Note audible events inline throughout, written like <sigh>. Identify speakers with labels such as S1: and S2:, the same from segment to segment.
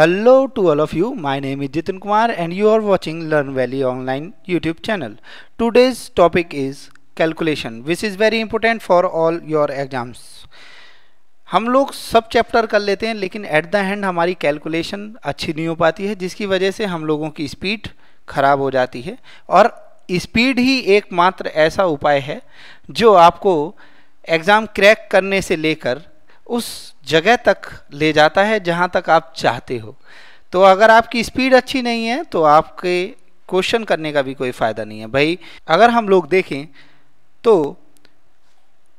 S1: hello to all of you my name is Jitin Kumar and you are watching learn valley online YouTube channel today's topic is calculation which is very important for all your exams हम लोग सब chapter कर लेते हैं लेकिन at the end हमारी calculation अच्छी नहीं हो पाती है जिसकी वजह से हम लोगों की स्पीड खराब हो जाती है और स्पीड ही एकमात्र ऐसा उपाय है जो आपको एग्ज़ाम क्रैक करने से लेकर उस जगह तक ले जाता है जहाँ तक आप चाहते हो तो अगर आपकी स्पीड अच्छी नहीं है तो आपके क्वेश्चन करने का भी कोई फ़ायदा नहीं है भाई अगर हम लोग देखें तो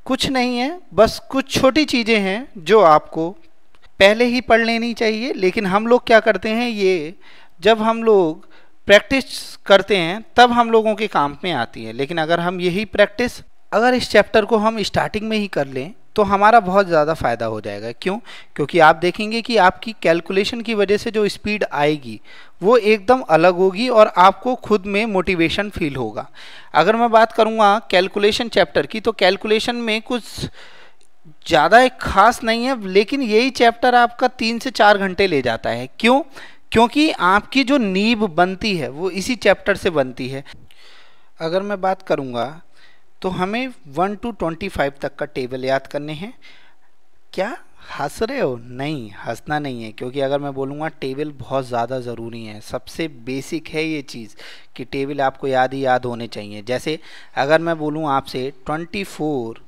S1: कुछ नहीं है बस कुछ छोटी चीज़ें हैं जो आपको पहले ही पढ़ लेनी चाहिए लेकिन हम लोग क्या करते हैं ये जब हम लोग प्रैक्टिस करते हैं तब हम लोगों के काम में आती है लेकिन अगर हम यही प्रैक्टिस अगर इस चैप्टर को हम स्टार्टिंग में ही कर लें तो हमारा बहुत ज़्यादा फ़ायदा हो जाएगा क्यों क्योंकि आप देखेंगे कि आपकी कैलकुलेशन की वजह से जो स्पीड आएगी वो एकदम अलग होगी और आपको खुद में मोटिवेशन फील होगा अगर मैं बात करूँगा कैलकुलेशन चैप्टर की तो कैलकुलेशन में कुछ ज़्यादा एक ख़ास नहीं है लेकिन यही चैप्टर आपका तीन से चार घंटे ले जाता है क्यों क्योंकि आपकी जो नींब बनती है वो इसी चैप्टर से बनती है अगर मैं बात करूँगा तो हमें वन टू ट्वेंटी फाइव तक का टेबल याद करने हैं क्या हंस रहे हो नहीं हंसना नहीं है क्योंकि अगर मैं बोलूँगा टेबल बहुत ज़्यादा ज़रूरी है सबसे बेसिक है ये चीज़ कि टेबल आपको याद ही याद होने चाहिए जैसे अगर मैं बोलूँ आपसे twenty four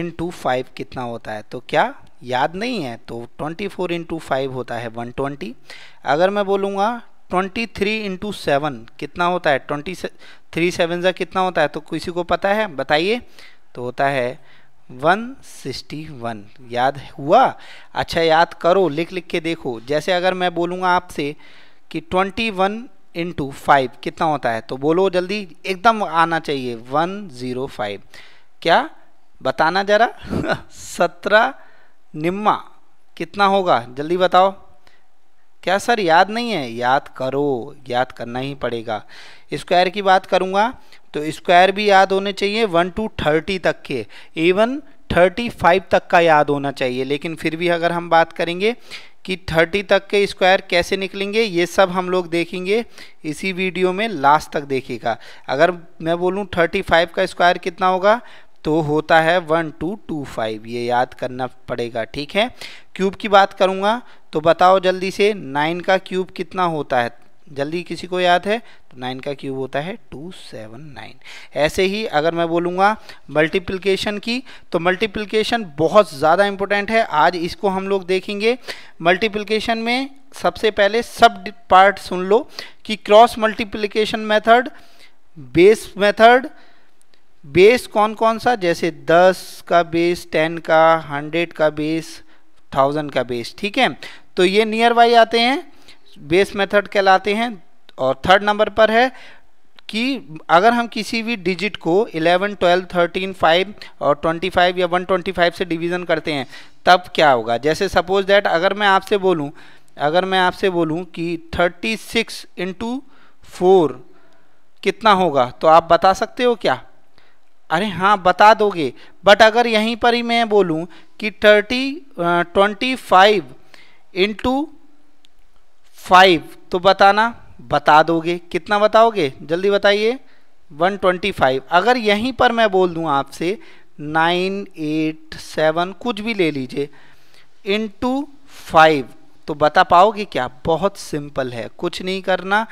S1: into five कितना होता है तो क्या याद नहीं है तो ट्वेंटी फोर इंटू फाइव होता है वन ट्वेंटी अगर मैं बोलूँगा ट्वेंटी थ्री इंटू सेवन कितना होता है ट्वेंटी थ्री सेवन का कितना होता है तो किसी को पता है बताइए तो होता है वन सिक्सटी वन याद हुआ अच्छा याद करो लिख लिख के देखो जैसे अगर मैं बोलूँगा आपसे कि ट्वेंटी वन इंटू फाइव कितना होता है तो बोलो जल्दी एकदम आना चाहिए वन ज़ीरो फाइव क्या बताना ज़रा <laughs> सत्रह निम्मा कितना होगा जल्दी बताओ क्या सर याद नहीं है याद करो याद करना ही पड़ेगा स्क्वायर की बात करूँगा तो स्क्वायर भी याद होने चाहिए वन टू थर्टी तक के इवन थर्टी फाइव तक का याद होना चाहिए लेकिन फिर भी अगर हम बात करेंगे कि थर्टी तक के स्क्वायर कैसे निकलेंगे ये सब हम लोग देखेंगे इसी वीडियो में लास्ट तक देखिएगा अगर मैं बोलूँ थर्टी फाइव का स्क्वायर कितना होगा तो होता है वन टू टू फाइव ये याद करना पड़ेगा ठीक है क्यूब की बात करूँगा तो बताओ जल्दी से नाइन का क्यूब कितना होता है जल्दी किसी को याद है तो नाइन का क्यूब होता है टू सेवन नाइन ऐसे ही अगर मैं बोलूँगा मल्टीप्लिकेशन की तो मल्टीप्लिकेशन बहुत ज़्यादा इम्पोर्टेंट है आज इसको हम लोग देखेंगे मल्टीप्लिकेशन में सबसे पहले सब पार्ट सुन लो कि cross multiplication method base method base कौन कौन सा जैसे 10 का बेस 10 का 100 का बेस 1000 का बेस ठीक है तो ये नियर बाई आते हैं बेस मेथड कहलाते हैं और थर्ड नंबर पर है कि अगर हम किसी भी डिजिट को 11, 12, 13, 5 और 25 या 125 से डिवीज़न करते हैं तब क्या होगा जैसे सपोज दैट अगर मैं आपसे बोलूं अगर मैं आपसे बोलूं कि 36 सिक्स इंटू फोर कितना होगा तो आप बता सकते हो क्या अरे हाँ बता दोगे बट अगर यहीं पर ही मैं बोलूँ कि thirty twenty five into five तो बताना बता दोगे कितना बताओगे जल्दी बताइए वन ट्वेंटी फाइव अगर यहीं पर मैं बोल दूँ आपसे नाइन एट सेवन कुछ भी ले लीजिए इंटू फाइव तो बता पाओगे क्या बहुत सिंपल है कुछ नहीं करना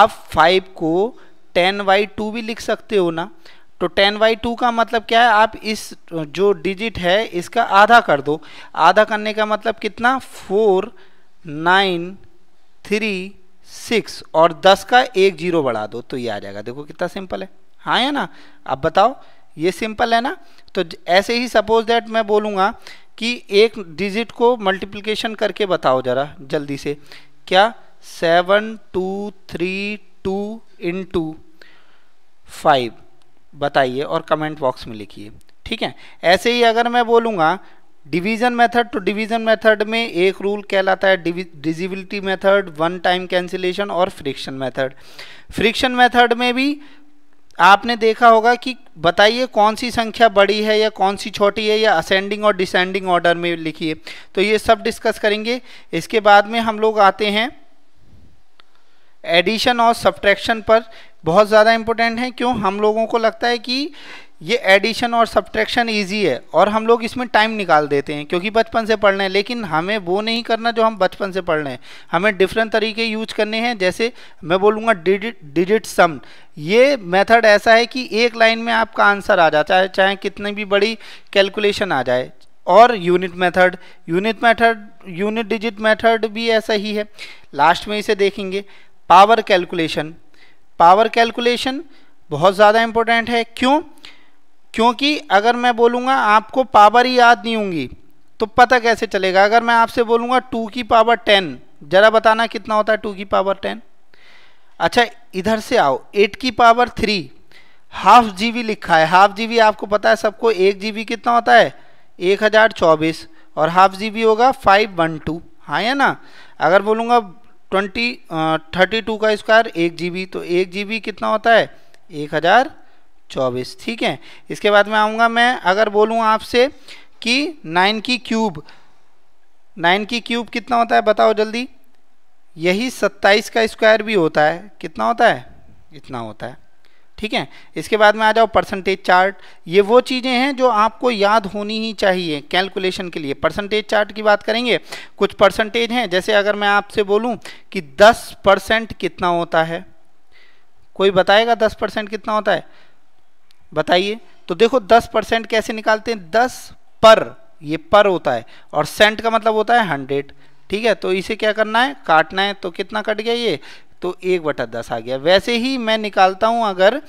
S1: आप फाइव को टेन बाई टू भी लिख सकते हो ना तो टेन बाई टू का मतलब क्या है आप इस जो डिजिट है इसका आधा कर दो आधा करने का मतलब कितना फोर नाइन थ्री सिक्स और दस का एक जीरो बढ़ा दो तो ये आ जाएगा देखो कितना सिंपल है हाँ है ना अब बताओ ये सिंपल है ना तो ऐसे ही सपोज दैट मैं बोलूँगा कि एक डिजिट को मल्टीप्लिकेशन करके बताओ ज़रा जल्दी से क्या seven two three two into five बताइए और कमेंट बॉक्स में लिखिए ठीक है ऐसे ही अगर मैं बोलूँगा डिवीजन मेथड तो डिवीजन मेथड में एक रूल कहलाता है divisibility method one time cancellation और फ्रिक्शन मेथड फ्रिक्शन मेथड में भी आपने देखा होगा कि बताइए कौन सी संख्या बड़ी है या कौन सी छोटी है या असेंडिंग और डिसेंडिंग ऑर्डर में लिखिए तो ये सब डिस्कस करेंगे इसके बाद में हम लोग आते हैं एडिशन और सब्ट्रैक्शन पर बहुत ज़्यादा इम्पोर्टेंट हैं क्यों हम लोगों को लगता है कि ये एडिशन और सब्ट्रैक्शन इजी है और हम लोग इसमें टाइम निकाल देते हैं क्योंकि बचपन से पढ़ रहे हैं लेकिन हमें वो नहीं करना जो हम बचपन से पढ़ रहे हैं हमें डिफरेंट तरीके यूज करने हैं जैसे मैं बोलूँगा डिजिट डिजिट सम ये मेथड ऐसा है कि एक लाइन में आपका आंसर आ जाता है चाहे कितनी भी बड़ी कैलकुलेशन आ जाए और unit method unit method unit digit method भी ऐसा ही है लास्ट में इसे देखेंगे पावर कैलकुलेशन पावर कैलकुलेशन बहुत ज़्यादा इम्पोर्टेंट है क्यों क्योंकि अगर मैं बोलूँगा आपको पावर ही याद नहीं होंगी तो पता कैसे चलेगा अगर मैं आपसे बोलूँगा टू की पावर टेन ज़रा बताना कितना होता है टू की पावर टेन अच्छा इधर से आओ एट की पावर थ्री हाफ जी लिखा है हाफ जी आपको पता है सबको एक जी कितना होता है एक हज़ार चौबीस और हाफ जी होगा फाइव वन टू हाँ या ना अगर बोलूँगा ट्वेंटी थर्टी टू का स्क्वायर एक जी तो एक जी कितना होता है एक हज़ार चौबीस ठीक है इसके बाद में आऊँगा मैं अगर बोलूँ आपसे कि नाइन की क्यूब नाइन की क्यूब कितना होता है बताओ जल्दी यही सत्ताईस का स्क्वायर भी होता है कितना होता है इतना होता है ठीक है इसके बाद में आ जाओ परसेंटेज चार्ट ये वो चीज़ें हैं जो आपको याद होनी ही चाहिए कैलकुलेशन के लिए परसेंटेज चार्ट की बात करेंगे कुछ परसेंटेज हैं जैसे अगर मैं आपसे बोलूं कि दस परसेंट कितना होता है कोई बताएगा दस परसेंट कितना होता है बताइए तो देखो दस परसेंट कैसे निकालते हैं दस पर ये पर होता है और सेंट का मतलब होता है हंड्रेड ठीक है तो इसे क्या करना है काटना है तो कितना कट गया ये तो एक बटा दस आ गया वैसे ही मैं निकालता हूँ अगर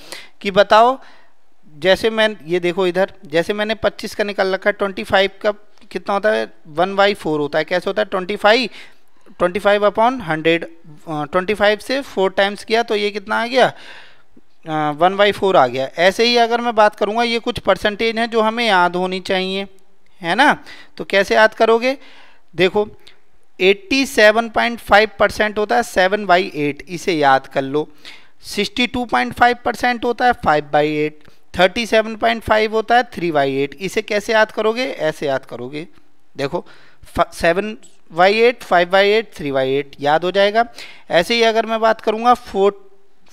S1: कि बताओ जैसे मैं ये देखो इधर जैसे मैंने 25 का निकाल रखा है 25 का कितना होता है वन बाई फोर होता है कैसे होता है 25 25 अपॉन हंड्रेड ट्वेंटी फाइव से फोर टाइम्स किया तो ये कितना आ गया वन बाई फोर आ गया ऐसे ही अगर मैं बात करूँगा ये कुछ परसेंटेज हैं जो हमें याद होनी चाहिए है ना तो कैसे याद करोगे देखो 87.5 परसेंट होता है सेवन बाई एट इसे याद कर लो 62.5 परसेंट होता है five by eight thirty seven point five होता है थ्री बाई एट इसे कैसे याद करोगे ऐसे याद करोगे देखो seven by eight five by eight three by eight याद हो जाएगा ऐसे ही अगर मैं बात करूँगा four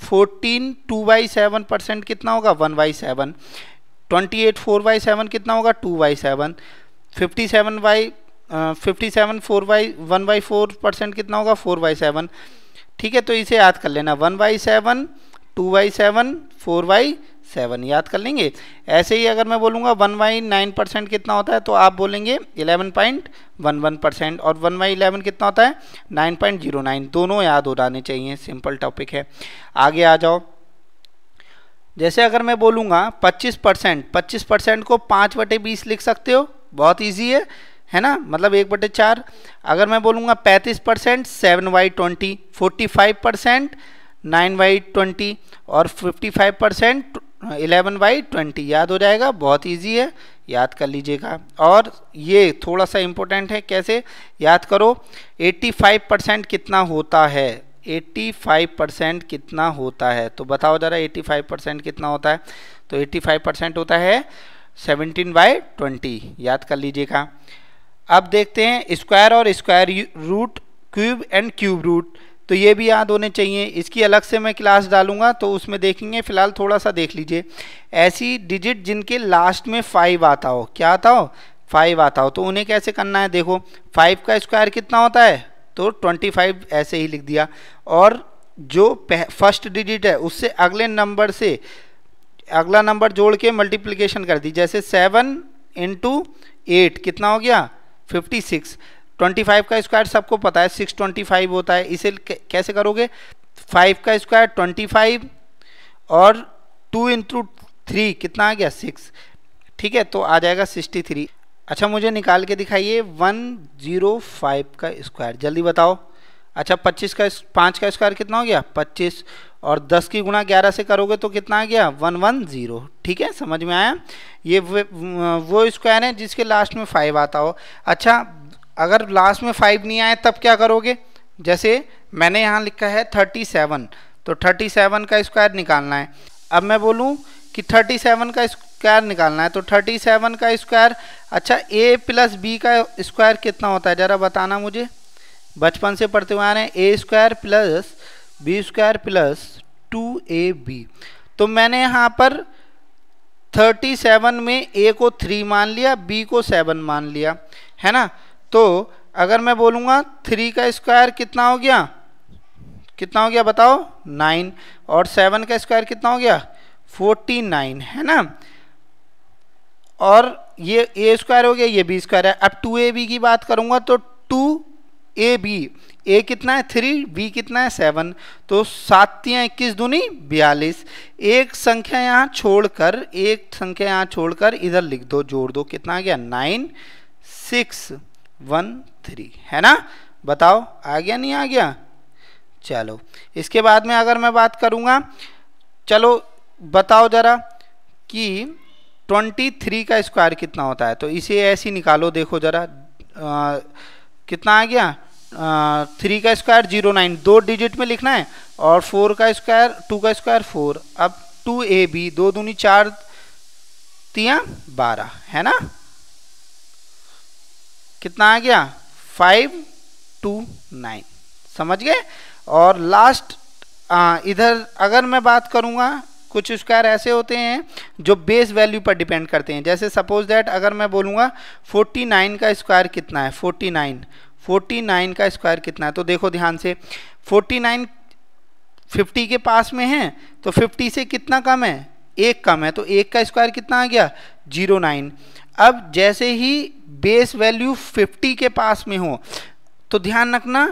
S1: fourteen two by seven percent कितना होगा one by seven twenty eight four by seven कितना होगा two by seven fifty seven by fifty seven four by one by four percent कितना होगा फोर बाई सेवन ठीक है तो इसे याद कर लेना one by seven two by seven four by seven याद कर लेंगे ऐसे ही अगर मैं बोलूँगा वन बाई नाइन परसेंट कितना होता है तो आप बोलेंगे eleven point one one percent और वन बाई इलेवन कितना होता है नाइन पॉइंट जीरो नाइन दोनों याद हो जाने चाहिए सिंपल टॉपिक है आगे आ जाओ जैसे अगर मैं बोलूँगा पच्चीस परसेंट पच्चीस परसेंट को पाँच बटे बीस लिख सकते हो बहुत ईजी है है ना मतलब एक बटे चार अगर मैं बोलूँगा पैंतीस percent seven by twenty forty five percent nine by twenty और fifty five percent eleven by twenty याद हो जाएगा बहुत इजी है याद कर लीजिएगा और ये थोड़ा सा इम्पोर्टेंट है कैसे याद करो एट्टी फाइव परसेंट कितना होता है एट्टी फाइव परसेंट कितना होता है तो बताओ ज़रा एट्टी फाइव परसेंट कितना होता है तो एट्टी फाइव परसेंट होता है सेवनटीन बाई ट्वेंटी याद कर लीजिएगा अब देखते हैं स्क्वायर और square root cube and cube root तो ये भी याद होने चाहिए इसकी अलग से मैं क्लास डालूंगा तो उसमें देखेंगे फिलहाल थोड़ा सा देख लीजिए ऐसी डिजिट जिनके लास्ट में फाइव आता हो क्या आता हो फाइव आता हो तो उन्हें कैसे करना है देखो फाइव का स्क्वायर कितना होता है तो ट्वेंटी फाइव ऐसे ही लिख दिया और जो फर्स्ट डिजिट है उससे अगले नंबर से अगला नंबर जोड़ के मल्टीप्लीकेशन कर दी जैसे सेवन इंटू एट कितना हो गया फिफ्टी सिक्स ट्वेंटी फाइव का स्क्वायर सबको पता है सिक्स ट्वेंटी फाइव होता है इसे कैसे करोगे फाइव का स्क्वायर ट्वेंटी फाइव और टू इंटू थ्री कितना आ गया सिक्स ठीक है तो आ जाएगा सिक्सटी थ्री अच्छा मुझे निकाल के दिखाइए वन जीरो फाइव का स्क्वायर जल्दी बताओ अच्छा पच्चीस का पाँच का स्क्वायर कितना हो गया पच्चीस और 10 की गुणा 11 से करोगे तो कितना आ गया वन वन ज़ीरो ठीक है समझ में आया ये वो स्क्वायर है जिसके लास्ट में फाइव आता हो अच्छा अगर लास्ट में फाइव नहीं आए तब क्या करोगे जैसे मैंने यहाँ लिखा है थर्टी सेवन तो थर्टी सेवन का स्क्वायर निकालना है अब मैं बोलूँ कि थर्टी सेवन का स्क्वायर निकालना है तो थर्टी सेवन का स्क्वायर अच्छा ए प्लस बी का स्क्वायर कितना होता है ज़रा बताना मुझे बचपन से पढ़ते हुए आ रहे हैं A square plus B square plus two A B तो मैंने यहाँ पर 37 में ए को 3 मान लिया बी को 7 मान लिया है ना तो अगर मैं बोलूँगा 3 का स्क्वायर कितना हो गया कितना हो गया बताओ 9 और 7 का स्क्वायर कितना हो गया 49 है ना और ये ए स्क्वायर हो गया ये बी स्क्वायर है अब टू ए बी की बात करूँगा तो टू ए बी ए कितना है थ्री बी कितना है सेवन तो सातियाँ इक्कीस दूनी बयालीस एक संख्या यहाँ छोड़कर एक संख्या यहाँ छोड़कर इधर लिख दो जोड़ दो कितना आ गया नाइन सिक्स वन थ्री है ना बताओ आ गया नहीं आ गया चलो इसके बाद में अगर मैं बात करूँगा चलो बताओ ज़रा कि ट्वेंटी थ्री का स्क्वायर कितना होता है तो इसे ऐसे निकालो देखो ज़रा कितना आ गया थ्री का स्क्वायर जीरो नाइन दो डिजिट में लिखना है और फोर का स्क्वायर टू का स्क्वायर फोर अब टू ए बी दो दूनी चार तिया बारह है ना कितना आ गया फाइव टू नाइन समझ गए और लास्ट आ, इधर अगर मैं बात करूँगा कुछ स्क्वायर ऐसे होते हैं जो बेस वैल्यू पर डिपेंड करते हैं जैसे सपोज दैट अगर मैं बोलूँगा 49 का स्क्वायर कितना है 49 49 का स्क्वायर कितना है तो देखो ध्यान से 49 50 के पास में है तो 50 से कितना कम है एक कम है तो एक का स्क्वायर कितना आ गया जीरो नाइन अब जैसे ही बेस वैल्यू 50 के पास में हो तो ध्यान रखना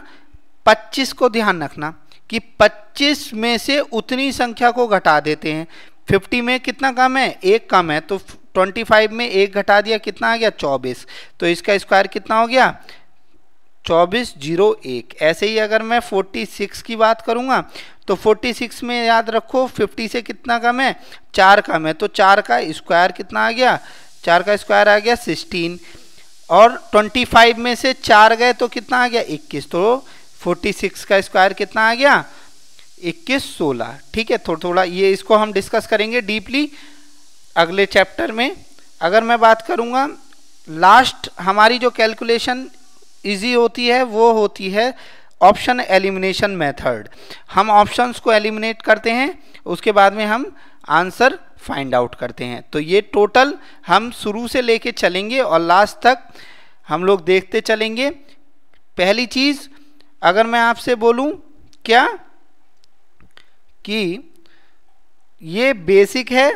S1: 25 को ध्यान रखना कि 25 में से उतनी संख्या को घटा देते हैं 50 में कितना कम है एक कम है तो 25 में एक घटा दिया कितना आ गया 24 तो इसका स्क्वायर कितना हो गया चौबीस जीरो एक ऐसे ही अगर मैं 46 की बात करूंगा तो 46 में याद रखो 50 से कितना कम है चार कम है तो चार का स्क्वायर कितना आ गया चार का स्क्वायर आ गया 16 और 25 में से चार गए तो कितना आ गया 21 तो फोर्टी सिक्स का स्क्वायर कितना आ गया इक्कीस सोलह ठीक है थोड़ा थोड़ा ये इसको हम डिस्कस करेंगे डीपली अगले चैप्टर में अगर मैं बात करूँगा लास्ट हमारी जो कैलकुलेशन इजी होती है वो होती है ऑप्शन एलिमिनेशन मेथड हम ऑप्शंस को एलिमिनेट करते हैं उसके बाद में हम आंसर फाइंड आउट करते हैं तो ये टोटल हम शुरू से लेके चलेंगे और लास्ट तक हम लोग देखते चलेंगे पहली चीज़ अगर मैं आपसे बोलूं क्या कि ये बेसिक है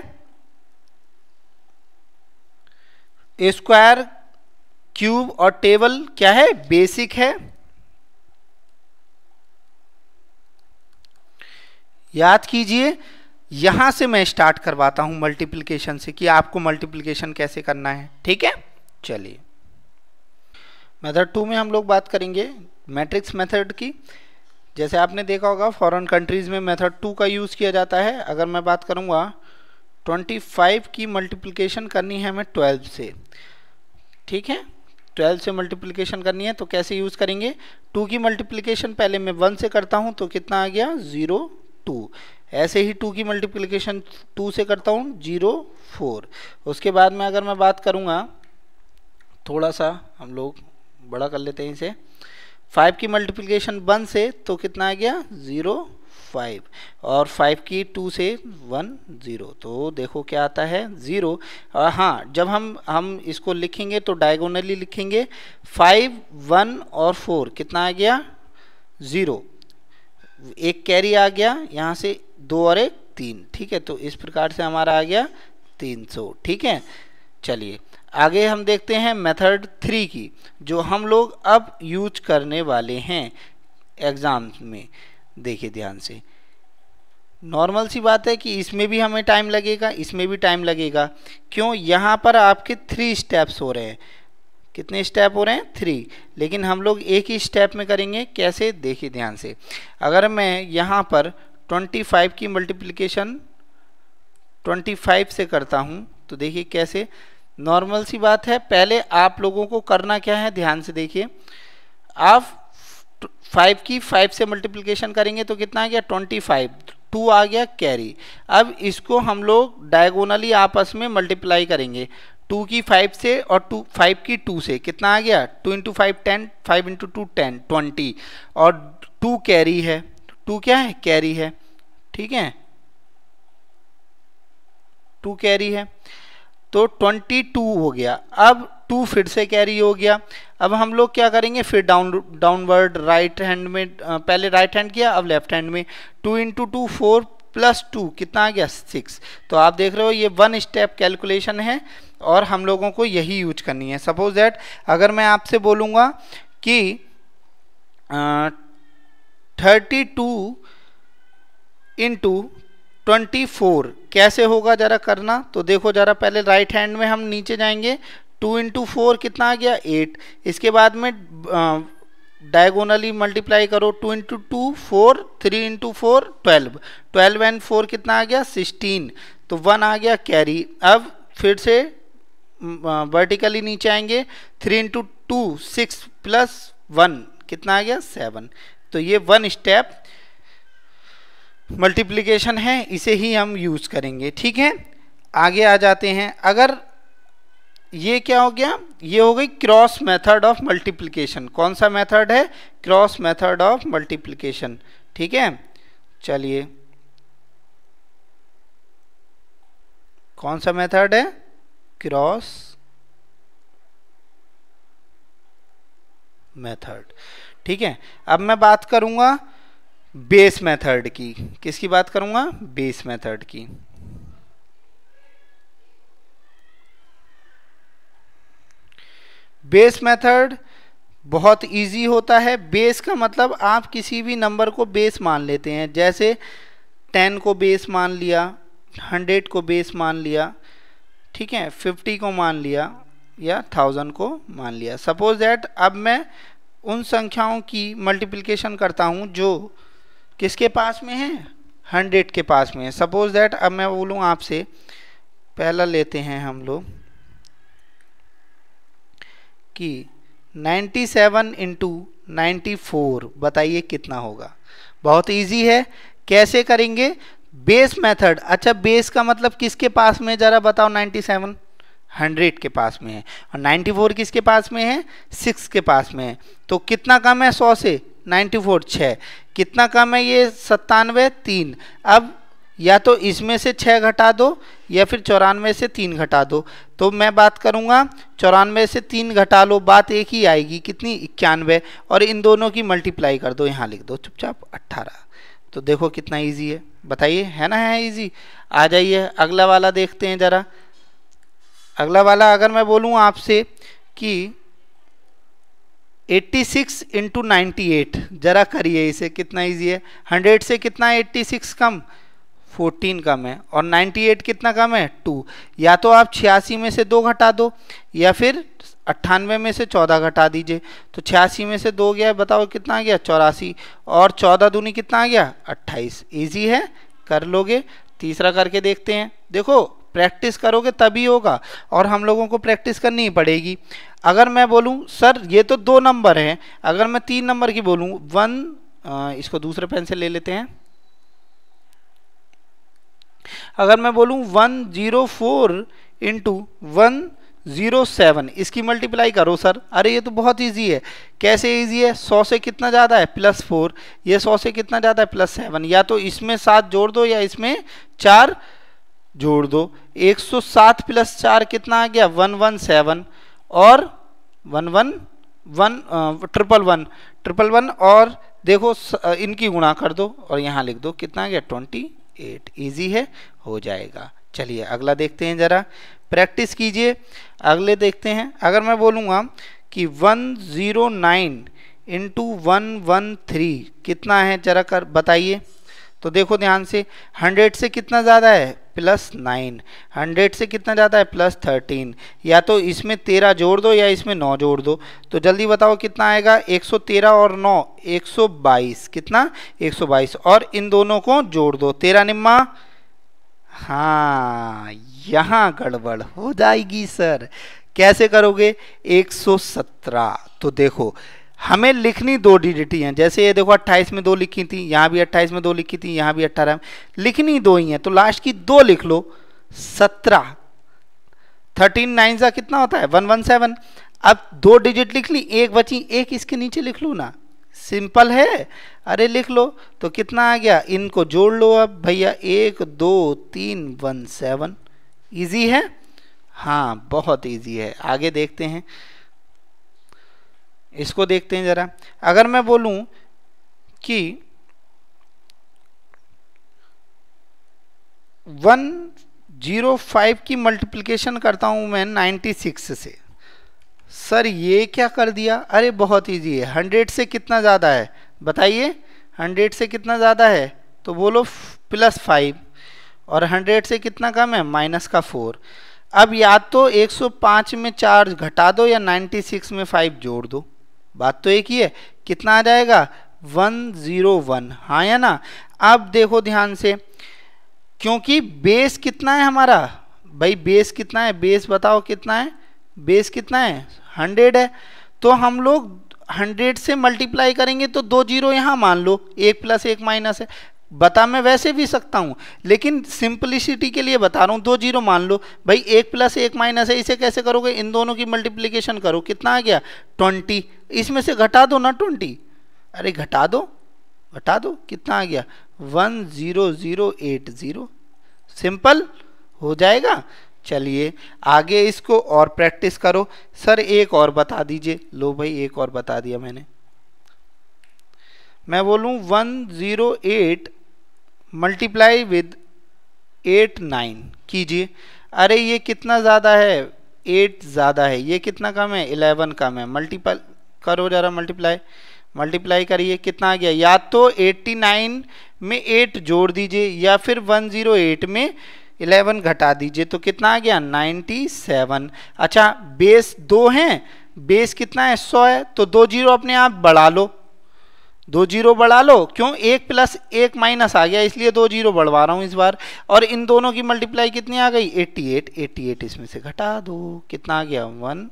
S1: स्क्वायर क्यूब और टेबल क्या है बेसिक है याद कीजिए यहां से मैं स्टार्ट करवाता हूं मल्टीप्लिकेशन से कि आपको मल्टीप्लिकेशन कैसे करना है ठीक है चलिए मेथड टू में हम लोग बात करेंगे मैट्रिक्स मेथड की जैसे आपने देखा होगा फॉरेन कंट्रीज़ में मेथड टू का यूज़ किया जाता है अगर मैं बात करूँगा ट्वेंटी फाइव की मल्टीप्लिकेशन करनी है हमें ट्वेल्व से ठीक है ट्वेल्व से मल्टीप्लिकेशन करनी है तो कैसे यूज़ करेंगे टू की मल्टीप्लिकेशन पहले मैं वन से करता हूँ तो कितना आ गया ज़ीरो टू ऐसे ही टू की मल्टीप्लिकेशन टू से करता हूँ जीरो फोर उसके बाद में अगर मैं बात करूँगा थोड़ा सा हम लोग बड़ा कर लेते हैं इसे फाइव की मल्टीप्लिकेशन वन से तो कितना आ गया ज़ीरो फाइव और फाइव की टू से वन ज़ीरो तो देखो क्या आता है ज़ीरो हाँ जब हम हम इसको लिखेंगे तो डायगोनली लिखेंगे फाइव वन और फोर कितना आ गया ज़ीरो एक कैरी आ गया यहाँ से दो और एक तीन ठीक है तो इस प्रकार से हमारा आ गया तीन सौ ठीक है चलिए आगे हम देखते हैं मेथड थ्री की जो हम लोग अब यूज करने वाले हैं एग्ज़ाम में देखिए ध्यान से नॉर्मल सी बात है कि इसमें भी हमें टाइम लगेगा इसमें भी टाइम लगेगा क्यों यहाँ पर आपके थ्री स्टेप्स हो रहे हैं कितने स्टेप हो रहे हैं थ्री लेकिन हम लोग एक ही स्टेप में करेंगे कैसे देखिए ध्यान से अगर मैं यहाँ पर ट्वेंटी फाइव की मल्टीप्लिकेशन ट्वेंटी फाइव से करता हूँ तो देखिए कैसे नॉर्मल सी बात है पहले आप लोगों को करना क्या है ध्यान से देखिए आप फाइव की फाइव से मल्टीप्लीकेशन करेंगे तो कितना आ गया ट्वेंटी फाइव टू आ गया कैरी अब इसको हम लोग डायगोनली आपस में मल्टीप्लाई करेंगे टू की फाइव से और टू फाइव की टू से कितना आ गया two into five ten five into two ten twenty और टू कैरी है टू क्या है कैरी है ठीक है टू कैरी है तो 22 हो गया अब टू फिर से कैरी हो गया अब हम लोग क्या करेंगे फिर डाउन डाउनवर्ड राइट हैंड में पहले राइट हैंड किया अब लेफ्ट हैंड में two into two four plus two कितना आ गया सिक्स तो आप देख रहे हो ये वन स्टेप कैलकुलेशन है और हम लोगों को यही यूज करनी है सपोज दैट अगर मैं आपसे बोलूँगा कि thirty two into twenty four कैसे होगा ज़रा करना तो देखो ज़रा पहले राइट हैंड में हम नीचे जाएंगे टू इंटू फोर कितना आ गया एट इसके बाद में डायगोनली मल्टीप्लाई करो two into two four three into four twelve twelve and four कितना आ गया सिक्सटीन तो वन आ गया कैरी अब फिर से वर्टिकली नीचे आएंगे three into two six plus one कितना आ गया सेवन तो ये वन स्टेप मल्टीप्लीकेशन है इसे ही हम यूज़ करेंगे ठीक है आगे आ जाते हैं अगर ये क्या हो गया ये हो गई क्रॉस मेथड ऑफ मल्टीप्लीकेशन कौन सा मेथड है क्रॉस मेथड ऑफ मल्टीप्लीकेशन ठीक है चलिए कौन सा मेथड है क्रॉस मेथड ठीक है अब मैं बात करूंगा बेस मेथड की किसकी बात करूंगा बेस मेथड की बेस मेथड बहुत इजी होता है बेस का मतलब आप किसी भी नंबर को बेस मान लेते हैं जैसे टेन को बेस मान लिया हंड्रेड को बेस मान लिया ठीक है फिफ्टी को मान लिया या थाउजेंड को मान लिया सपोज दैट अब मैं उन संख्याओं की मल्टीप्लिकेशन करता हूँ जो किसके पास में है हंड्रेड के पास में है सपोज दैट अब मैं बोलूँ आपसे पहला लेते हैं हम लोग कि 97 सेवन इंटू नाइन्टी बताइए कितना होगा बहुत इजी है कैसे करेंगे बेस मेथड अच्छा बेस का मतलब किसके पास में ज़रा बताओ 97 हंड्रेड के पास में है और 94 किसके पास में है सिक्स के पास में है तो कितना कम है सौ से नाइन्टी फोर छः कितना कम है ये सत्तानवे तीन अब या तो इसमें से छः घटा दो या फिर चौरानवे से तीन घटा दो तो मैं बात करूँगा चौरानवे से तीन घटा लो बात एक ही आएगी कितनी इक्यानवे और इन दोनों की मल्टीप्लाई कर दो यहाँ लिख दो चुपचाप अट्ठारह तो देखो कितना इजी है बताइए है ना है इजी आ जाइए अगला वाला देखते हैं ज़रा अगला वाला अगर मैं बोलूँ आपसे कि 86 सिक्स इंटू नाइन्टी ज़रा करिए इसे कितना इजी है 100 से कितना 86 कम 14 कम है और 98 कितना कम है 2 या तो आप छियासी में से दो घटा दो या फिर अट्ठानवे में से चौदह घटा दीजिए तो छियासी में से दो गया बताओ कितना आ गया चौरासी और चौदह दूनी कितना आ गया अट्ठाईस ईजी है कर लोगे तीसरा करके देखते हैं देखो प्रैक्टिस करोगे तभी होगा और हम लोगों को प्रैक्टिस करनी ही पड़ेगी अगर मैं बोलूँ सर ये तो दो नंबर हैं अगर मैं तीन नंबर की बोलूँ वन इसको दूसरे पेन से ले लेते हैं अगर मैं बोलूँ one zero four into one zero seven इसकी मल्टीप्लाई करो सर अरे ये तो बहुत इजी है कैसे इजी है सौ से कितना ज़्यादा है प्लस फोर ये सौ से कितना ज़्यादा है प्लस सेवन या तो इसमें सात जोड़ दो या इसमें चार जोड़ दो 107 प्लस चार कितना आ गया 117 और 111 one triple one triple one और देखो इनकी गुणा कर दो और यहाँ लिख दो कितना आ गया ट्वेंटी एट ईजी है हो जाएगा चलिए अगला देखते हैं ज़रा प्रैक्टिस कीजिए अगले देखते हैं अगर मैं बोलूँगा कि one zero nine into one one three कितना है जरा कर बताइए तो देखो ध्यान से हंड्रेड से कितना ज़्यादा है प्लस नाइन हंड्रेड से कितना जाता है प्लस थर्टीन या तो इसमें तेरह जोड़ दो या इसमें नौ जोड़ दो तो जल्दी बताओ कितना आएगा एक सौ तेरह और नौ एक सौ बाईस कितना एक सौ बाईस और इन दोनों को जोड़ दो तेरह निम्मा हाँ यहाँ गड़बड़ हो जाएगी सर कैसे करोगे सत्रह तो देखो हमें लिखनी दो डिजिटी हैं जैसे ये देखो 28 में दो लिखी थी यहाँ भी 28 में दो लिखी थी यहाँ भी 18 में लिखनी दो ही हैं तो लास्ट की दो लिख लो 17 थर्टीन नाइन सा कितना होता है वन वन सेवन अब दो डिजिट लिख ली एक बची एक इसके नीचे लिख लो ना सिंपल है अरे लिख लो तो कितना आ गया इनको जोड़ लो अब भैया एक दो तीन वन सेवन ईजी है हाँ बहुत ईजी है आगे देखते हैं इसको देखते हैं ज़रा अगर मैं बोलूँ कि वन जीरो फाइव की मल्टीप्लिकेशन करता हूँ मैं नाइन्टी सिक्स से सर ये क्या कर दिया अरे बहुत इजी है हंड्रेड से कितना ज़्यादा है बताइए हंड्रेड से कितना ज़्यादा है तो बोलो प्लस फाइव और हंड्रेड से कितना कम है माइनस का फोर अब या तो 105 में चार्ज घटा दो या 96 में 5 जोड़ दो बात तो एक ही है कितना आ जाएगा वन ज़ीरो वन हाँ या ना अब देखो ध्यान से क्योंकि बेस कितना है हमारा भाई बेस कितना है बेस बताओ कितना है बेस कितना है हंड्रेड है तो हम लोग हंड्रेड से मल्टीप्लाई करेंगे तो दो जीरो यहाँ मान लो एक प्लस एक माइनस है बता मैं वैसे भी सकता हूँ लेकिन सिंपलिसिटी के लिए बता रहा हूँ दो जीरो मान लो भाई एक प्लस एक माइनस है इसे कैसे करोगे इन दोनों की मल्टीप्लीकेशन करो कितना आ गया ट्वेंटी इसमें से घटा दो ना ट्वेंटी अरे घटा दो घटा दो कितना आ गया one zero zero eight zero simple हो जाएगा चलिए आगे इसको और प्रैक्टिस करो सर एक और बता दीजिए लो भाई एक और बता दिया मैंने मैं बोलूँ one zero eight multiply with eight nine कीजिए अरे ये कितना ज़्यादा है एट ज़्यादा है ये कितना कम है इलेवन कम है मल्टीपल करो जरा मल्टीप्लाई मल्टीप्लाई करिए कितना आ गया या तो एट्टी नाइन में एट जोड़ दीजिए या फिर वन एट में इलेवन घटा दीजिए तो कितना आ गया नाइन्टी सेवन अच्छा बेस दो हैं बेस कितना है सौ है तो दो जीरो अपने आप बढ़ा लो दो जीरो बढ़ा लो क्यों एक प्लस एक माइनस आ गया इसलिए दो जीरो बढ़वा रहा हूँ इस बार और इन दोनों की मल्टीप्लाई कितनी आ गई 88 88 इसमें से घटा दो कितना आ गया one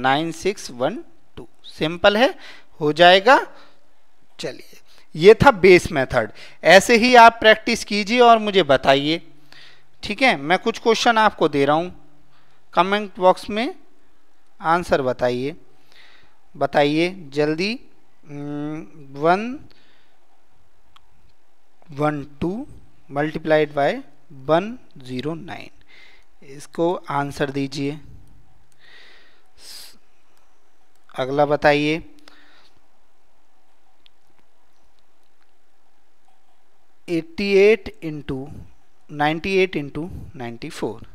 S1: nine six one two simple है हो जाएगा चलिए ये था बेस मेथड ऐसे ही आप प्रैक्टिस कीजिए और मुझे बताइए ठीक है मैं कुछ क्वेश्चन आपको दे रहा हूँ कमेंट बॉक्स में आंसर बताइए बताइए जल्दी one one two multiplied by one zero nine इसको आंसर दीजिए अगला बताइए eighty eight into ninety eight into ninety four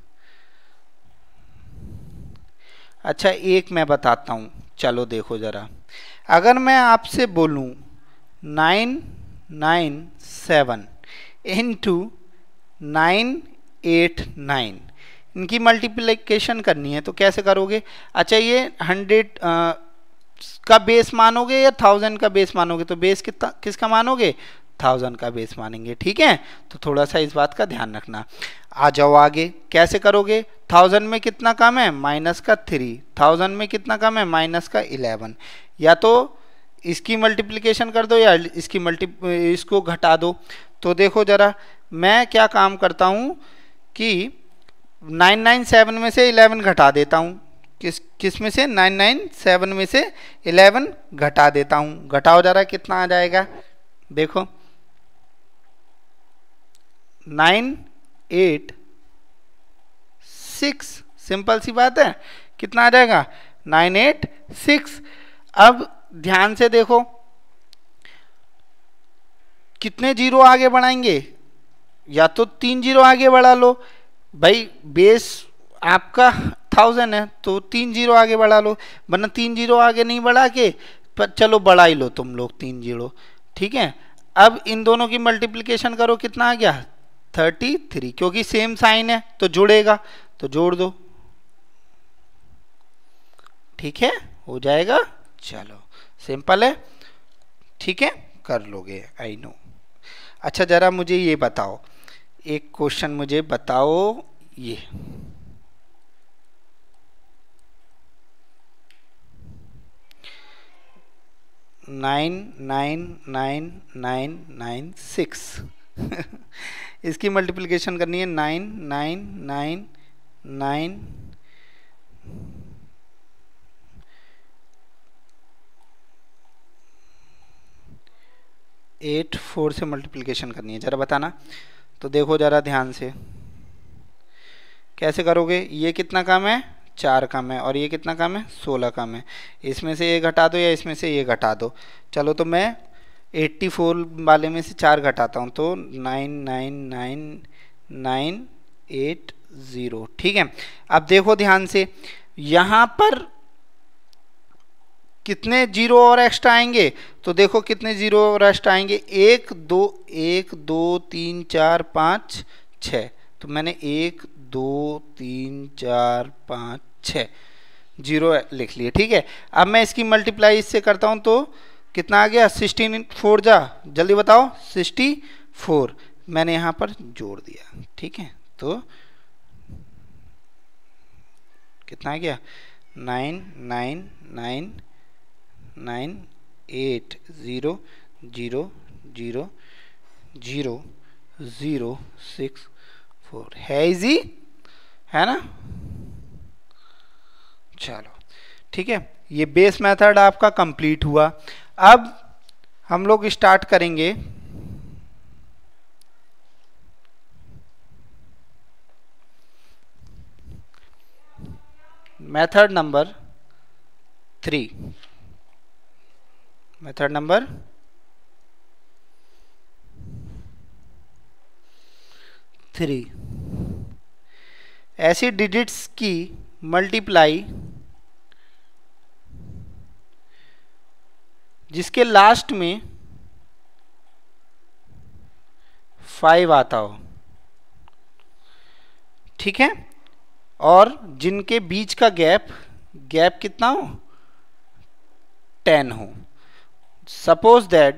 S1: अच्छा एक मैं बताता हूँ चलो देखो ज़रा अगर मैं आपसे बोलूँ nine nine seven into nine eight nine इनकी मल्टीप्लिकेशन करनी है तो कैसे करोगे अच्छा ये हंड्रेड का बेस मानोगे या थाउजेंड का बेस मानोगे तो बेस कितना किसका मानोगे थाउजेंड का बेस मानेंगे ठीक है तो थोड़ा सा इस बात का ध्यान रखना आ जाओ आगे कैसे करोगे थाउजेंड में कितना कम है माइनस का थ्री थाउजेंड में कितना कम है माइनस का इलेवन या तो इसकी मल्टीप्लिकेशन कर दो या इसकी मल्टी इसको घटा दो तो देखो ज़रा मैं क्या काम करता हूँ कि 997 में से 11 घटा देता हूँ किस किस में से 997 में से 11 घटा देता हूँ घटाओ ज़रा कितना आ जाएगा देखो 986 सिंपल सी बात है कितना आ जाएगा 986 अब ध्यान से देखो कितने जीरो आगे बढ़ाएंगे या तो तीन जीरो आगे बढ़ा लो भाई बेस आपका थाउजेंड है तो तीन जीरो आगे बढ़ा लो वरना तीन जीरो आगे नहीं बढ़ा के पर चलो बढ़ा ही लो तुम लोग तीन जीरो ठीक है अब इन दोनों की मल्टीप्लिकेशन करो कितना आ गया थर्टी थ्री क्योंकि सेम साइन है तो जुड़ेगा तो जोड़ दो ठीक है हो जाएगा चलो सिंपल है ठीक है कर लोगे आई नो अच्छा ज़रा मुझे ये बताओ एक क्वेश्चन मुझे बताओ ये nine nine nine nine nine six इसकी मल्टीप्लिकेशन करनी है nine nine nine nine eight four से मल्टीप्लिकेशन करनी है ज़रा बताना तो देखो ज़रा ध्यान से कैसे करोगे ये कितना काम है चार काम है और ये कितना काम है सोलह काम है इसमें से ये घटा दो या इसमें से ये घटा दो चलो तो मैं एट्टी फोर वाले में से चार घटाता हूँ तो nine nine nine nine eight zero ठीक है अब देखो ध्यान से यहाँ पर कितने जीरो और एक्स्ट्रा आएंगे तो देखो कितने जीरो और एक्स्ट्रा आएंगे एक दो एक दो तीन चार पाँच छ तो मैंने एक दो तीन चार पाँच छ जीरो लिख लिए ठीक है अब मैं इसकी मल्टीप्लाई इससे करता हूँ तो कितना आ गया सिक्सटीन फोर जा जल्दी बताओ सिक्सटी फोर मैंने यहाँ पर जोड़ दिया ठीक है तो कितना आ गया nine nine nine nine eight zero zero zero zero zero six four है इजी है ना चलो ठीक है ये बेस मेथड आपका कंप्लीट हुआ अब हम लोग स्टार्ट करेंगे method number three method number three ऐसी डिजिट्स की मल्टीप्लाई जिसके लास्ट में फाइव आता हो ठीक है और जिनके बीच का गैप गैप कितना हो टेन हो suppose that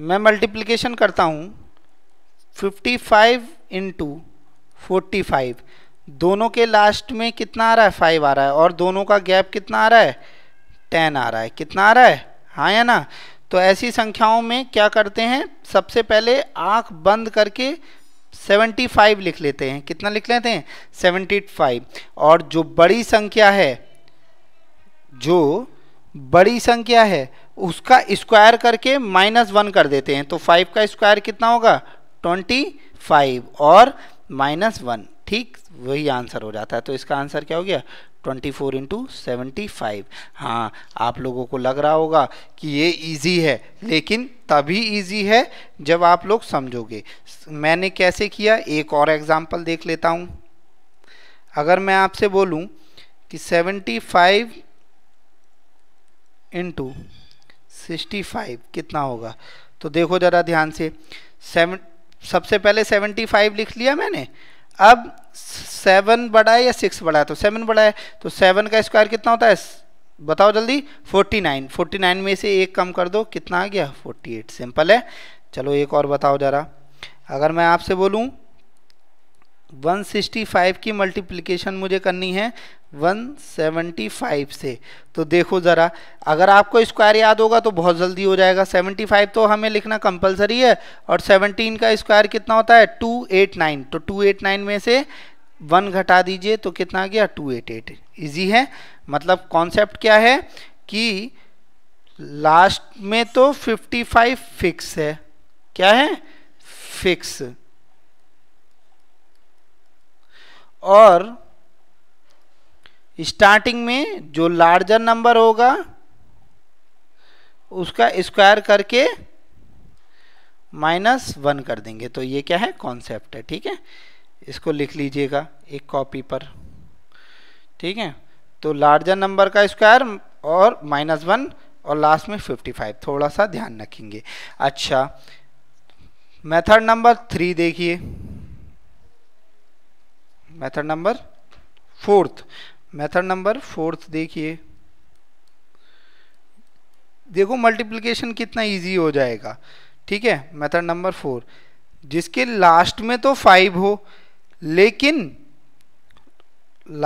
S1: मैं मल्टीप्लीकेशन करता हूँ 55 फाइव इंटू फोर्टी दोनों के लास्ट में कितना आ रहा है फाइव आ रहा है और दोनों का गैप कितना आ रहा है टेन आ रहा है कितना आ रहा है हाँ या ना तो ऐसी संख्याओं में क्या करते हैं सबसे पहले आंख बंद करके 75 लिख लेते हैं कितना लिख लेते हैं 75 और जो बड़ी संख्या है जो बड़ी संख्या है उसका स्क्वायर करके माइनस वन कर देते हैं तो फाइव का स्क्वायर कितना होगा ट्वेंटी फाइव और माइनस वन ठीक वही आंसर हो जाता है तो इसका आंसर क्या हो गया 24 फोर इंटू सेवेंटी फाइव हाँ आप लोगों को लग रहा होगा कि ये इजी है लेकिन तभी इजी है जब आप लोग समझोगे मैंने कैसे किया एक और एग्जांपल देख लेता हूँ अगर मैं आपसे बोलूँ कि 75 इंटू सिक्सटी फाइव कितना होगा तो देखो ज़रा ध्यान से सेवन सबसे पहले सेवेंटी फाइव लिख लिया मैंने अब सेवन बड़ा है या सिक्स बड़ा है तो सेवन बड़ा है तो सेवन का स्क्वायर कितना होता है बताओ जल्दी फोर्टी नाइन फोर्टी नाइन में से एक कम कर दो कितना आ गया फोर्टी एट सिंपल है चलो एक और बताओ ज़रा अगर मैं आपसे बोलूँ 165 की मल्टीप्लिकेशन मुझे करनी है 175 से तो देखो ज़रा अगर आपको स्क्वायर याद होगा तो बहुत जल्दी हो जाएगा 75 तो हमें लिखना कंपलसरी है और 17 का स्क्वायर कितना होता है 289 तो 289 में से वन घटा दीजिए तो कितना आ गया 288 इजी है मतलब कॉन्सेप्ट क्या है कि लास्ट में तो 55 फिक्स है क्या है फिक्स और स्टार्टिंग में जो लार्जर नंबर होगा उसका स्क्वायर करके माइनस वन कर देंगे तो ये क्या है कॉन्सेप्ट है ठीक है इसको लिख लीजिएगा एक कॉपी पर ठीक है तो लार्जर नंबर का स्क्वायर और माइनस वन और लास्ट में फिफ्टी फाइव थोड़ा सा ध्यान रखेंगे अच्छा मेथड नंबर थ्री देखिए method number fourth method number fourth देखिए देखो मल्टीप्लिकेशन कितना इजी हो जाएगा ठीक है मेथड नंबर फोर जिसके लास्ट में तो फाइव हो लेकिन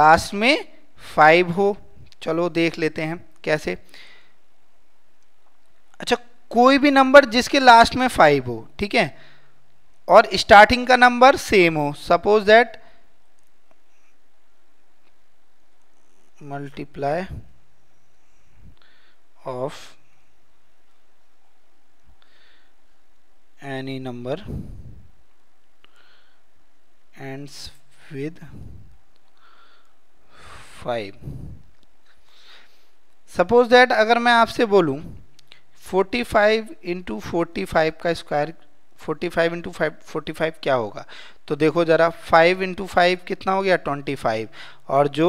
S1: लास्ट में फाइव हो चलो देख लेते हैं कैसे अच्छा कोई भी नंबर जिसके लास्ट में फाइव हो ठीक है और स्टार्टिंग का नंबर सेम हो suppose that multiply of any number ends with 5 suppose that अगर मैं आपसे बोलूं 45 फाइव इंटू फोर्टी फाइव का square forty five into five forty five क्या होगा तो देखो ज़रा फाइव इंटू फाइव कितना हो गया ट्वेंटी फाइव और जो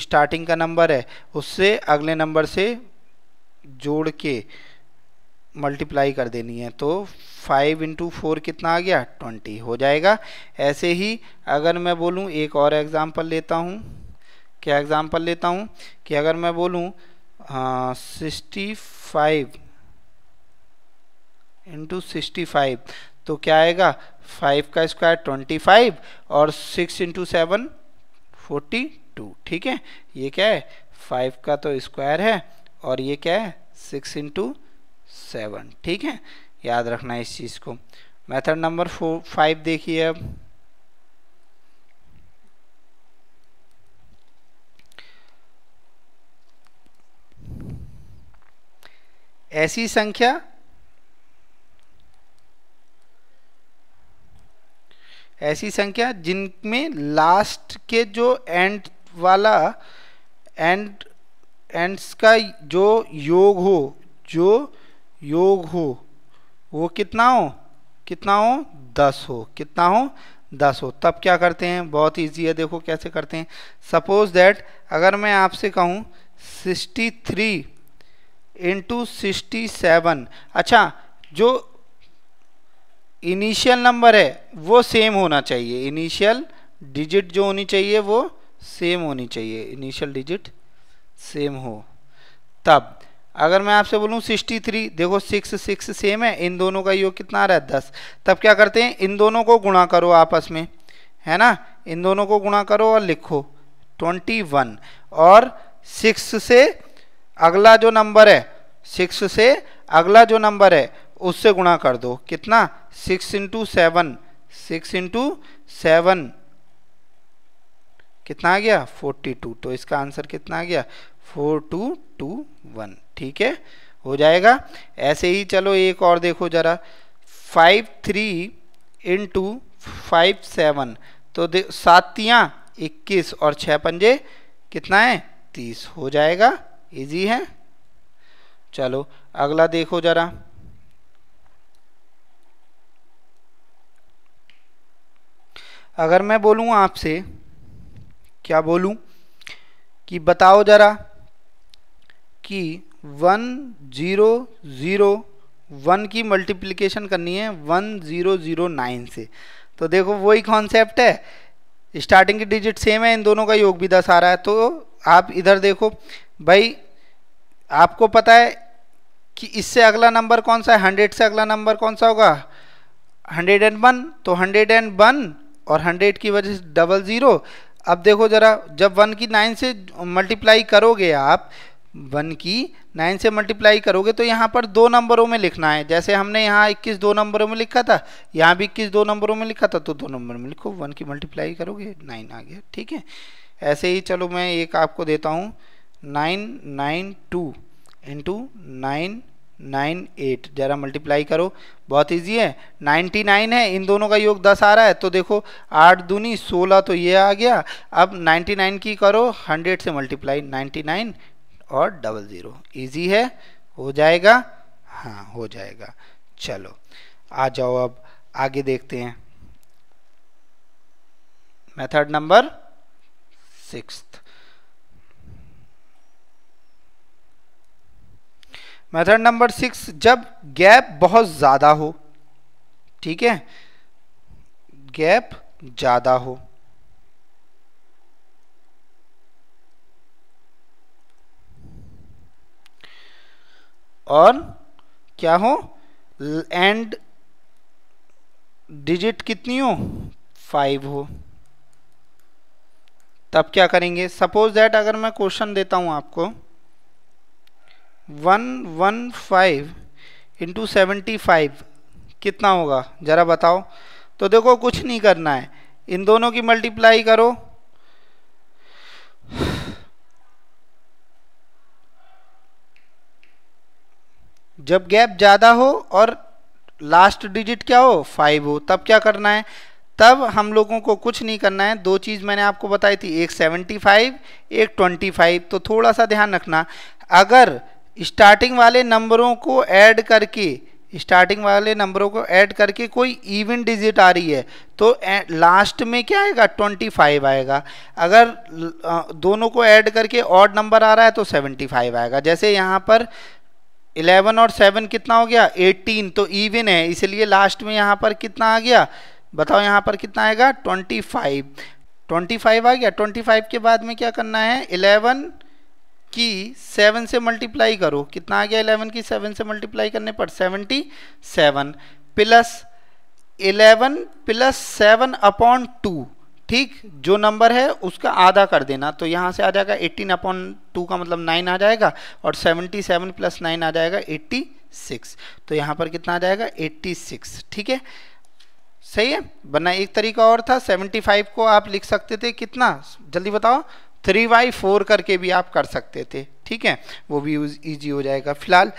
S1: स्टार्टिंग का नंबर है उससे अगले नंबर से जोड़ के मल्टीप्लाई कर देनी है तो फाइव इंटू फोर कितना आ गया ट्वेंटी हो जाएगा ऐसे ही अगर मैं बोलूँ एक और एग्ज़ाम्पल लेता हूँ क्या एग्ज़ाम्पल लेता हूँ कि अगर मैं बोलूँ sixty five into sixty five तो क्या आएगा फाइव का स्क्वायर ट्वेंटी फाइव और six into seven forty two ठीक है ये क्या है फाइव का तो स्क्वायर है और ये क्या है सिक्स इंटू सेवन ठीक है याद रखना है इस चीज़ को मेथड नंबर फोर फाइव देखिए अब ऐसी संख्या ऐसी संख्या जिनमें लास्ट के जो एंड वाला एंड एंड्स का जो योग हो जो योग हो वो कितना हो कितना हो दस हो कितना हो दस हो तब क्या करते हैं बहुत इजी है देखो कैसे करते हैं सपोज दैट अगर मैं आपसे कहूँ sixty three into sixty seven अच्छा जो इनिशियल नंबर है वो सेम होना चाहिए इनिशियल डिजिट जो होनी चाहिए वो सेम होनी चाहिए इनिशियल डिजिट सेम हो तब अगर मैं आपसे बोलूं 63 देखो 6 6 सेम है इन दोनों का योग कितना आ रहा है 10 तब क्या करते हैं इन दोनों को गुणा करो आपस में है ना इन दोनों को गुणा करो और लिखो 21 और 6 से अगला जो नंबर है 6 से अगला जो नंबर है उससे गुणा कर दो कितना six into seven six into seven कितना आ गया फोर्टी टू तो इसका आंसर कितना आ गया फोर टू टू वन ठीक है हो जाएगा ऐसे ही चलो एक और देखो ज़रा five three into five seven तो सातियाँ इक्कीस और छः पंजे कितना है तीस हो जाएगा इजी है चलो अगला देखो ज़रा अगर मैं बोलूँ आपसे क्या बोलूँ कि बताओ ज़रा कि वन ज़ीरो ज़ीरो वन की मल्टीप्लिकेशन करनी है वन ज़ीरो ज़ीरो नाइन से तो देखो वही कॉन्सेप्ट है स्टार्टिंग की डिजिट सेम है इन दोनों का योग भी दस आ रहा है तो आप इधर देखो भाई आपको पता है कि इससे अगला नंबर कौन सा है हंड्रेड से अगला नंबर कौन सा होगा हंड्रेड एंड वन तो हंड्रेड एंड वन और हंड्रेड की वजह से डबल ज़ीरो अब देखो ज़रा जब वन की नाइन से मल्टीप्लाई करोगे आप वन की नाइन से मल्टीप्लाई करोगे तो यहाँ पर दो नंबरों में लिखना है जैसे हमने यहाँ इक्कीस दो नंबरों में लिखा था यहाँ भी इक्कीस दो नंबरों में लिखा था तो दो नंबर में लिखो वन की मल्टीप्लाई करोगे नाइन आ गया ठीक है ऐसे ही चलो मैं एक आपको देता हूँ nine nine two into nine nine eight ज़रा मल्टीप्लाई करो बहुत इजी है नाइन्टी नाइन है इन दोनों का योग दस आ रहा है तो देखो आठ दूनी सोलह तो ये आ गया अब नाइन्टी नाइन की करो हंड्रेड से मल्टीप्लाई नाइन्टी नाइन और डबल ज़ीरो ईजी है हो जाएगा हाँ हो जाएगा चलो आ जाओ अब आगे देखते हैं method number sixth method number six जब गैप बहुत ज़्यादा हो ठीक है गैप ज़्यादा हो और क्या हो एंड डिजिट कितनी हो फाइव हो तब क्या करेंगे सपोज दैट अगर मैं क्वेश्चन देता हूं आपको one one five into seventy five कितना होगा ज़रा बताओ तो देखो कुछ नहीं करना है इन दोनों की मल्टीप्लाई करो जब गैप ज़्यादा हो और लास्ट डिजिट क्या हो फाइव हो तब क्या करना है तब हम लोगों को कुछ नहीं करना है दो चीज़ मैंने आपको बताई थी एक सेवेंटी फाइव एक ट्वेंटी फाइव तो थोड़ा सा ध्यान रखना अगर स्टार्टिंग वाले नंबरों को ऐड करके स्टार्टिंग वाले नंबरों को ऐड करके कोई इवन डिजिट आ रही है तो लास्ट में क्या आएगा ट्वेंटी फाइव आएगा अगर दोनों को ऐड करके ऑड नंबर आ रहा है तो सेवेंटी फाइव आएगा जैसे यहाँ पर इलेवन और सेवन कितना हो गया एटीन तो इवन है इसलिए लास्ट में यहाँ पर कितना आ गया बताओ यहाँ पर कितना आएगा ट्वेंटी फाइव ट्वेंटी फाइव आ गया ट्वेंटी फाइव के बाद में क्या करना है 11 की सेवन से मल्टीप्लाई करो कितना आ गया इलेवन की सेवन से मल्टीप्लाई करने पर seventy seven plus eleven plus seven upon two ठीक जो नंबर है उसका आधा कर देना तो यहाँ से आ जाएगा एट्टीन अपॉन टू का मतलब नाइन आ जाएगा और सेवेंटी सेवन प्लस नाइन आ जाएगा एट्टी सिक्स तो यहाँ पर कितना आ जाएगा एट्टी सिक्स ठीक है सही है वरना एक तरीका और था सेवेंटी फाइव को आप लिख सकते थे कितना जल्दी बताओ थ्री बाई फोर करके भी आप कर सकते थे ठीक है वो भी ईजी हो जाएगा फिलहाल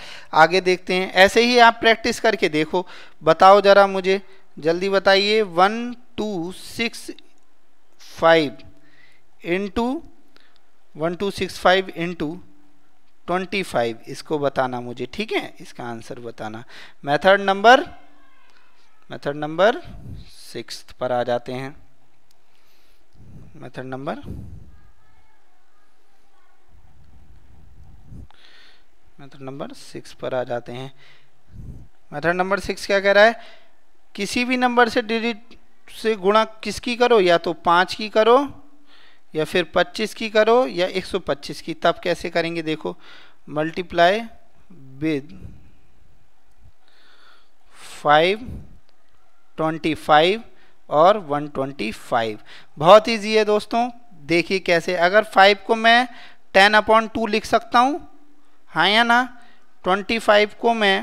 S1: आगे देखते हैं ऐसे ही आप प्रैक्टिस करके देखो बताओ ज़रा मुझे जल्दी बताइए one two six five into one two six five into twenty five इसको बताना मुझे ठीक है इसका आंसर बताना method number method number six पर आ जाते हैं method number method number six पर आ जाते हैं मेथड नंबर सिक्स क्या कह रहा है किसी भी नंबर से डिजिट से गुणा किसकी करो या तो पाँच की करो या फिर पच्चीस की करो या एक सौ पच्चीस की तब कैसे करेंगे देखो multiply with five twenty five और वन ट्वेंटी फाइव बहुत ईजी है दोस्तों देखिए कैसे अगर फाइव को मैं टेन अपॉन टू लिख सकता हूँ हाँ या ना ट्वेंटी फाइव को मैं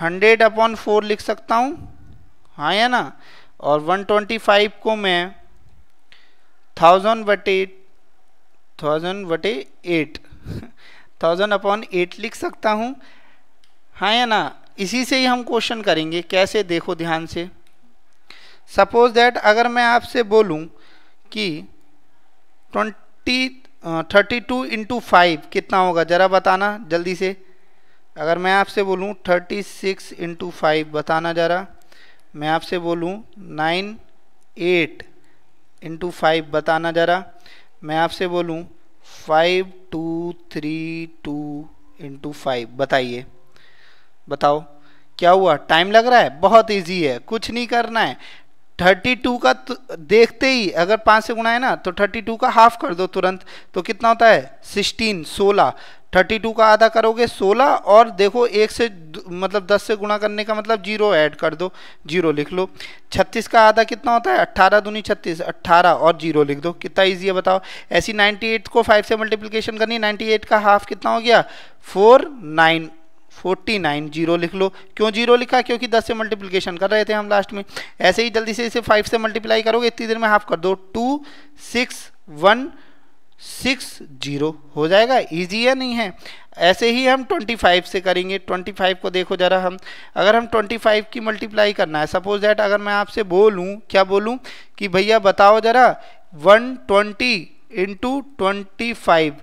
S1: हंड्रेड अपॉन फोर लिख सकता हूँ हाँ या ना और वन ट्वेंटी फाइव को मैं थाउजेंड बटे थाउजेंड बटे एट थाउजेंड अपॉन एट लिख सकता हूँ हाँ या ना इसी से ही हम क्वेश्चन करेंगे कैसे देखो ध्यान से सपोज दैट अगर मैं आपसे बोलूँ कि twenty thirty two into five कितना होगा ज़रा बताना जल्दी से अगर मैं आपसे बोलूँ थर्टी सिक्स इंटू फाइव बताना ज़रा मैं आपसे बोलूँ नाइन एट इंटू फाइव बताना ज़रा मैं आपसे बोलूँ five two three two into five बताइए बताओ क्या हुआ टाइम लग रहा है बहुत इजी है कुछ नहीं करना है थर्टी टू का तो देखते ही अगर पाँच से गुणा है ना तो थर्टी टू का हाफ कर दो तुरंत तो कितना होता है सिक्सटीन सोलह थर्टी टू का आधा करोगे सोलह और देखो एक से मतलब दस से गुणा करने का मतलब जीरो ऐड कर दो जीरो लिख लो छत्तीस का आधा कितना होता है अट्ठारह दूनी छत्तीस अट्ठारह और जीरो लिख दो कितना ईजी है बताओ ऐसी नाइन्टी एट को फाइव से मल्टीप्लीकेशन करनी नाइन्टी एट का हाफ कितना हो गया four nine forty nine zero लिख लो क्यों जीरो लिखा क्योंकि दस से मल्टीप्लिकेशन कर रहे थे हम लास्ट में ऐसे ही जल्दी से इसे फाइव से मल्टीप्लाई करोगे इतनी देर में हाफ कर दो two six one six zero हो जाएगा ईजी है नहीं है ऐसे ही हम ट्वेंटी फाइव से करेंगे ट्वेंटी फाइव को देखो ज़रा हम अगर हम ट्वेंटी फाइव की मल्टीप्लाई करना है सपोज दैट अगर मैं आपसे बोलूँ क्या बोलूँ कि भैया बताओ ज़रा one twenty into twenty five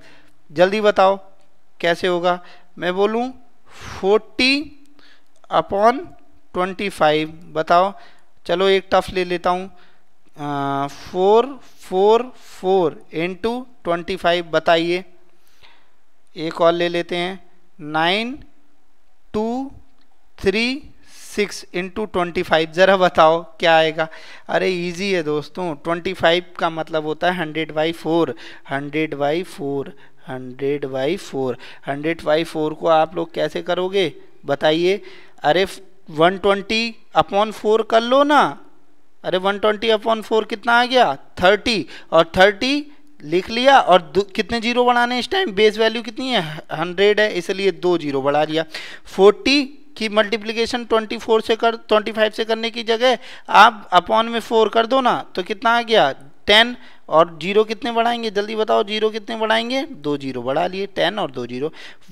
S1: जल्दी बताओ कैसे होगा मैं बोलूँ फोर्टी अपॉन ट्वेंटी फाइव बताओ चलो एक टफ ले लेता हूँ four four four into twenty five बताइए एक और ले लेते हैं nine two three six into twenty five ज़रा बताओ क्या आएगा अरे इजी है दोस्तों ट्वेंटी फाइव का मतलब होता है hundred by four hundred by four hundred by four hundred by four को आप लोग कैसे करोगे बताइए अरे वन ट्वेंटी अपॉन फोर कर लो ना अरे वन ट्वेंटी अपॉन फोर कितना आ गया थर्टी और थर्टी लिख लिया और कितने जीरो बढ़ाने इस टाइम बेस वैल्यू कितनी है हंड्रेड है इसलिए दो जीरो बढ़ा लिया फोर्टी की मल्टीप्लिकेशन 24 से कर 25 से करने की जगह आप अपॉन में फोर कर दो ना तो कितना आ गया टेन और जीरो कितने बढ़ाएंगे जल्दी बताओ जीरो कितने बढ़ाएंगे दो जीरो बढ़ा लिए टेन और दो जीरो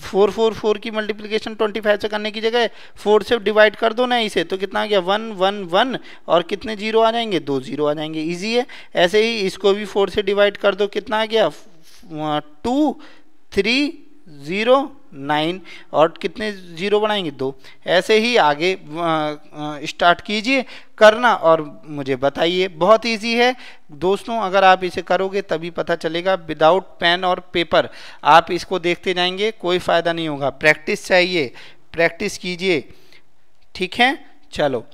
S1: फोर फोर फोर की मल्टीप्लिकेशन ट्वेंटी फाइव से करने की जगह फोर से डिवाइड कर दो ना इसे तो कितना आ गया वन वन वन और कितने जीरो आ जाएंगे दो जीरो आ जाएंगे ईजी है ऐसे ही इसको भी फोर से डिवाइड कर दो कितना आ गया टू थ्री ज़ीरो नाइन और कितने जीरो बनाएंगे दो ऐसे ही आगे स्टार्ट कीजिए करना और मुझे बताइए बहुत इजी है दोस्तों अगर आप इसे करोगे तभी पता चलेगा विदाउट पेन और पेपर आप इसको देखते जाएंगे कोई फ़ायदा नहीं होगा प्रैक्टिस चाहिए प्रैक्टिस कीजिए ठीक है चलो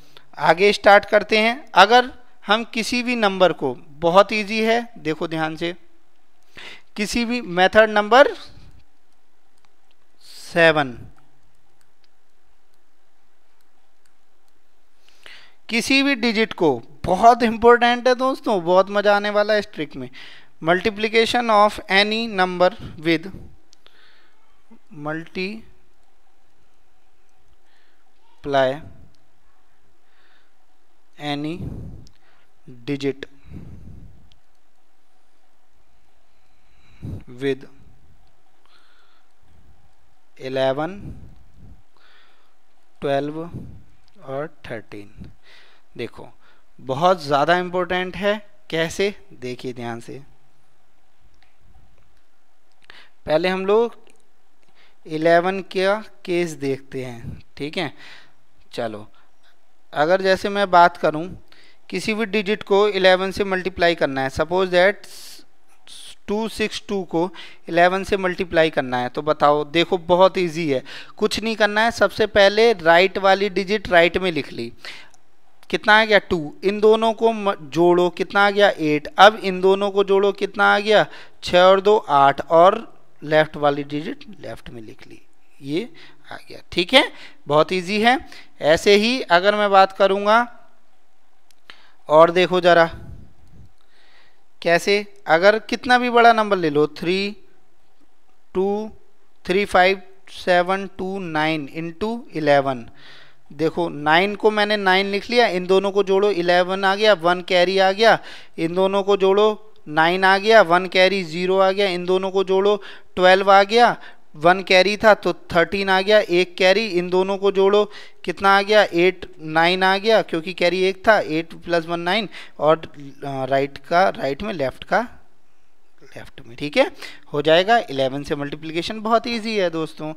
S1: आगे स्टार्ट करते हैं अगर हम किसी भी नंबर को बहुत इजी है देखो ध्यान से किसी भी मेथड नंबर सेवन किसी भी डिजिट को बहुत इंपॉर्टेंट है दोस्तों बहुत मजा आने वाला है इस ट्रिक में multiplication of any number with multiply any digit with eleven twelve और थर्टीन देखो बहुत ज़्यादा इम्पोर्टेंट है कैसे देखिए ध्यान से पहले हम लोग इलेवन का केस देखते हैं ठीक है चलो अगर जैसे मैं बात करूं किसी भी डिजिट को इलेवन से मल्टीप्लाई करना है suppose that two six two को इलेवन से मल्टीप्लाई करना है तो बताओ देखो बहुत इजी है कुछ नहीं करना है सबसे पहले राइट वाली डिजिट राइट में लिख ली कितना आ गया टू इन दोनों को जोड़ो कितना आ गया एट अब इन दोनों को जोड़ो कितना आ गया छः और दो आठ और लेफ़्ट वाली डिजिट लेफ़्ट में लिख ली ये आ गया ठीक है बहुत इजी है ऐसे ही अगर मैं बात करूँगा और देखो ज़रा कैसे अगर कितना भी बड़ा नंबर ले लो three two three five seven two nine into eleven देखो नाइन को मैंने नाइन लिख लिया इन दोनों को जोड़ो इलेवन आ गया वन कैरी आ गया इन दोनों को जोड़ो नाइन आ गया वन कैरी ज़ीरो आ गया इन दोनों को जोड़ो ट्वेल्व आ गया वन कैरी था तो थर्टीन आ गया एक कैरी इन दोनों को जोड़ो कितना आ गया एट नाइन आ गया क्योंकि कैरी एक था एट प्लस वन नाइन और राइट का राइट में लेफ्ट का लेफ्ट में ठीक है हो जाएगा इलेवन से मल्टीप्लीकेशन बहुत ईजी है दोस्तों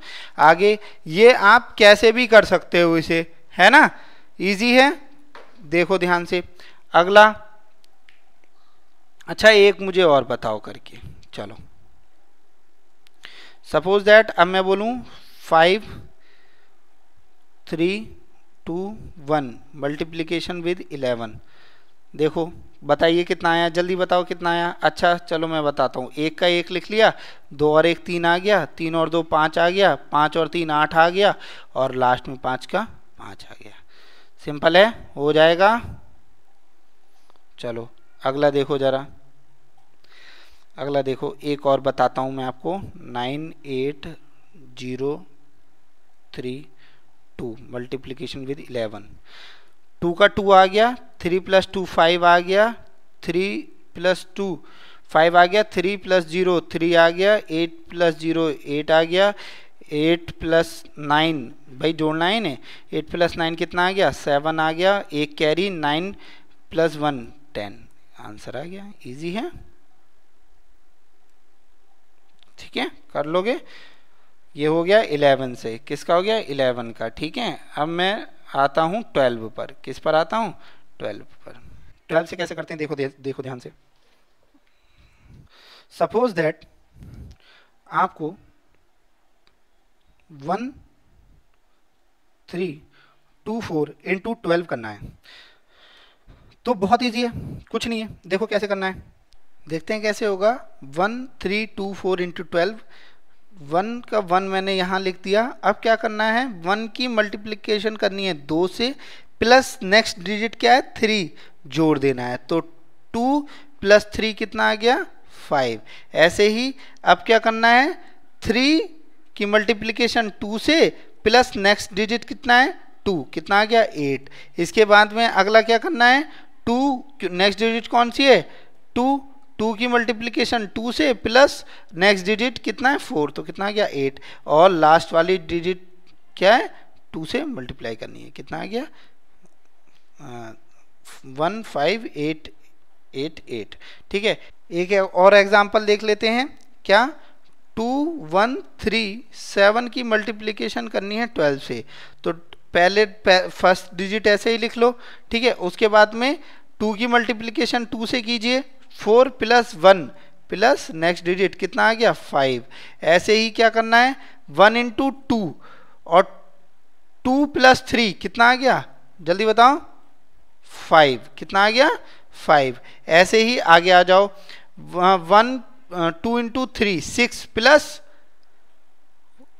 S1: आगे ये आप कैसे भी कर सकते हो इसे है ना ईजी है देखो ध्यान से अगला अच्छा एक मुझे और बताओ करके चलो सपोज दैट अब मैं बोलूँ five three two one multiplication with eleven देखो बताइए कितना आया जल्दी बताओ कितना आया अच्छा चलो मैं बताता हूँ एक का एक लिख लिया दो और एक तीन आ गया तीन और दो पाँच आ गया पाँच और तीन आठ आ गया और लास्ट में पाँच का पाँच आ गया सिंपल है हो जाएगा चलो अगला देखो ज़रा अगला देखो एक और बताता हूँ मैं आपको nine eight zero three two multiplication with eleven two का टू आ गया थ्री प्लस टू फाइव आ गया थ्री प्लस टू फाइव आ गया थ्री प्लस जीरो थ्री आ गया एट प्लस जीरो एट आ गया एट प्लस नाइन भाई जोड़ना है ने एट प्लस नाइन कितना आ गया सेवन आ गया एक carry nine plus one ten answer आ गया इजी है ठीक है कर लोगे ये हो गया इलेवन से किसका हो गया इलेवन का ठीक है अब मैं आता हूँ ट्वेल्व पर किस पर आता हूँ ट्वेल्व पर ट्वेल्व से कैसे करते हैं देखो देखो ध्यान से सपोज दैट आपको one three two four into twelve करना है तो बहुत ईजी है कुछ नहीं है देखो कैसे करना है देखते हैं कैसे होगा one three two four into twelve one का वन मैंने यहाँ लिख दिया अब क्या करना है वन की मल्टीप्लीकेशन करनी है दो से प्लस नेक्स्ट डिजिट क्या है थ्री जोड़ देना है तो टू प्लस थ्री कितना आ गया फाइव ऐसे ही अब क्या करना है थ्री की मल्टीप्लीकेशन टू से प्लस नेक्स्ट डिजिट कितना है टू कितना आ गया एट इसके बाद में अगला क्या करना है टू नेक्स्ट डिजिट कौन सी है टू टू की मल्टीप्लीकेशन टू से प्लस नेक्स्ट डिजिट कितना है फोर तो कितना आ गया एट और लास्ट वाली डिजिट क्या है टू से मल्टीप्लाई करनी है कितना आ गया one five eight eight eight ठीक है एक और एग्जाम्पल देख लेते हैं क्या टू वन थ्री सेवन की मल्टीप्लीकेशन करनी है ट्वेल्व से तो पहले फर्स्ट डिजिट ऐसे ही लिख लो ठीक है उसके बाद में टू की मल्टीप्लीकेशन टू से कीजिए four plus one plus next digit कितना आ गया फाइव ऐसे ही क्या करना है वन इंटू टू और टू प्लस थ्री कितना आ गया जल्दी बताओ फाइव कितना आ गया फाइव ऐसे ही आगे आ जाओ one two into three six plus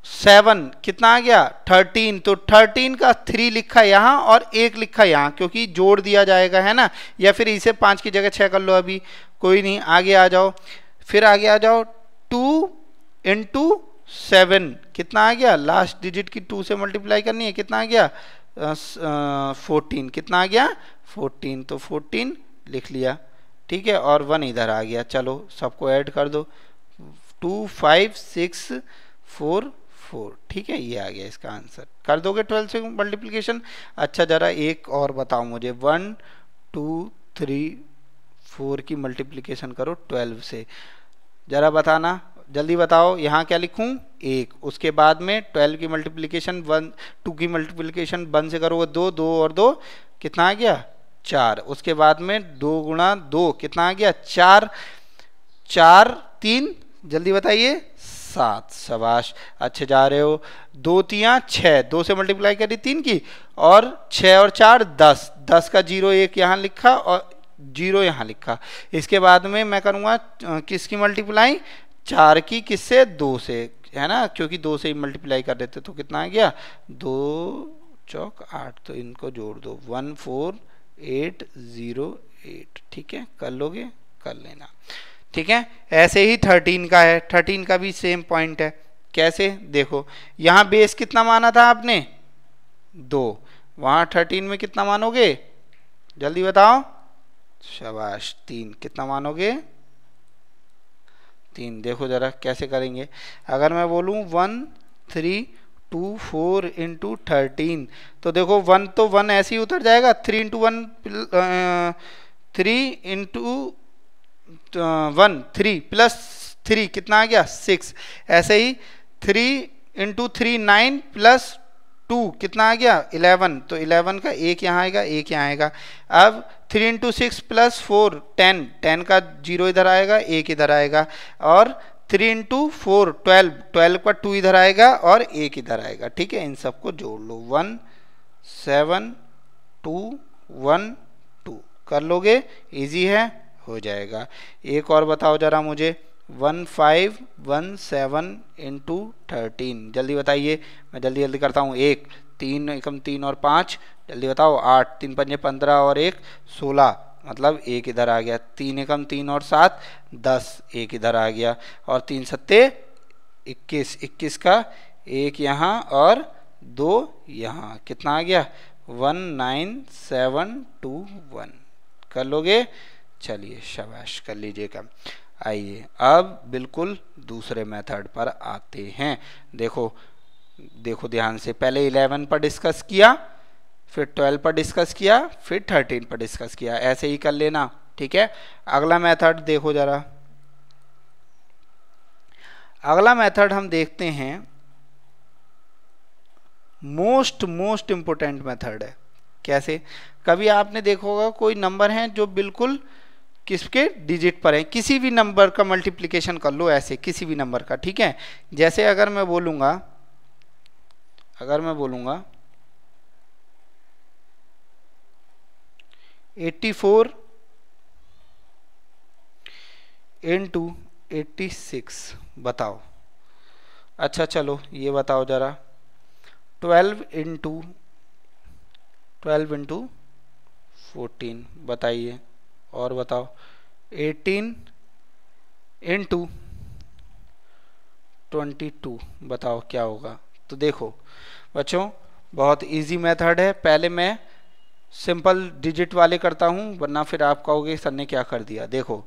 S1: seven कितना आ गया थर्टीन तो थर्टीन का थ्री लिखा यहाँ और एक लिखा यहाँ क्योंकि जोड़ दिया जाएगा है ना या फिर इसे पाँच की जगह छः कर लो अभी कोई नहीं आगे आ जाओ फिर आगे आ जाओ टू इंटू सेवन कितना आ गया लास्ट डिजिट की टू से मल्टीप्लाई करनी है कितना आ गया फोर्टीन कितना आ गया फोर्टीन तो फोर्टीन लिख लिया ठीक है और वन इधर आ गया चलो सबको ऐड कर दो two five six four four ठीक है ये आ गया इसका आंसर कर दोगे ट्वेल्व से मल्टीप्लीकेशन अच्छा ज़रा एक और बताओ मुझे वन टू थ्री फोर की मल्टीप्लीकेशन करो ट्वेल्व से ज़रा बताना जल्दी बताओ यहाँ क्या लिखूँ एक उसके बाद में ट्वेल्व की मल्टीप्लीकेशन वन टू की मल्टीप्लीकेशन वन से करोगे दो दो और दो कितना आ गया चार उसके बाद में दो गुणा दो कितना आ गया चार चार तीन जल्दी बताइए सात सवाश अच्छे जा रहे हो दो तिया छः दो से मल्टीप्लाई करी तीन की और छः और चार दस दस का जीरो एक यहाँ लिखा और जीरो यहाँ लिखा इसके बाद में मैं करूँगा किसकी मल्टीप्लाई चार की किससे दो से है ना क्योंकि दो से ही मल्टीप्लाई कर देते तो कितना आ गया दो चौक आठ तो इनको जोड़ दो one four eight zero eight ठीक है कर लोगे कर लेना ठीक है ऐसे ही थर्टीन का है थर्टीन का भी सेम पॉइंट है कैसे देखो यहाँ बेस कितना माना था आपने दो वहाँ थर्टीन में कितना मानोगे जल्दी बताओ शबाश तीन कितना मानोगे तीन देखो ज़रा कैसे करेंगे अगर मैं बोलूँ one three two four into thirteen तो देखो वन तो वन ऐसे ही उतर जाएगा three into one three into तो, वन थ्री प्लस थ्री कितना आ गया सिक्स ऐसे ही three into three nine plus two कितना आ गया इलेवन तो इलेवन का एक यहाँ आएगा एक यहाँ आएगा अब three into six plus four ten ten का जीरो इधर आएगा एक इधर आएगा और three into four twelve twelve का टू इधर आएगा और एक इधर आएगा ठीक है इन सबको जोड़ लो one seven two one two कर लोगे इजी है हो जाएगा एक और बताओ ज़रा मुझे one five one seven into thirteen जल्दी बताइए मैं जल्दी जल्दी करता हूँ एक तीन एकम तीन और पाँच जल्दी बताओ आठ तीन पंजे पंद्रह और एक सोलह मतलब एक इधर आ गया तीन एकम तीन और सात दस एक इधर आ गया और तीन सत्ते इक्कीस इक्कीस का एक यहाँ और दो यहाँ कितना आ गया one nine seven two one कर लोगे चलिए शबाश कर लीजिएगा आइए अब बिल्कुल दूसरे मेथड पर आते हैं देखो देखो ध्यान से पहले 11 पर डिस्कस किया फिर 12 पर डिस्कस किया फिर 13 पर डिस्कस किया ऐसे ही कर लेना ठीक है अगला मेथड देखो ज़रा अगला मेथड हम देखते हैं मोस्ट मोस्ट इंपोर्टेंट मेथड है कैसे कभी आपने देखोगा कोई नंबर है जो बिल्कुल किसके डिजिट पर है किसी भी नंबर का मल्टीप्लिकेशन कर लो ऐसे किसी भी नंबर का ठीक है जैसे अगर मैं बोलूँगा अगर मैं बोलूँगा 84 फोर इन टू बताओ अच्छा चलो ये बताओ ज़रा 12 इंटू 12 इंटू 14 बताइए और बताओ 18 इन टू ट्वेंटी टू बताओ क्या होगा तो देखो बच्चों बहुत इजी मेथड है पहले मैं सिंपल डिजिट वाले करता हूँ वरना फिर आप कहोगे सर ने क्या कर दिया देखो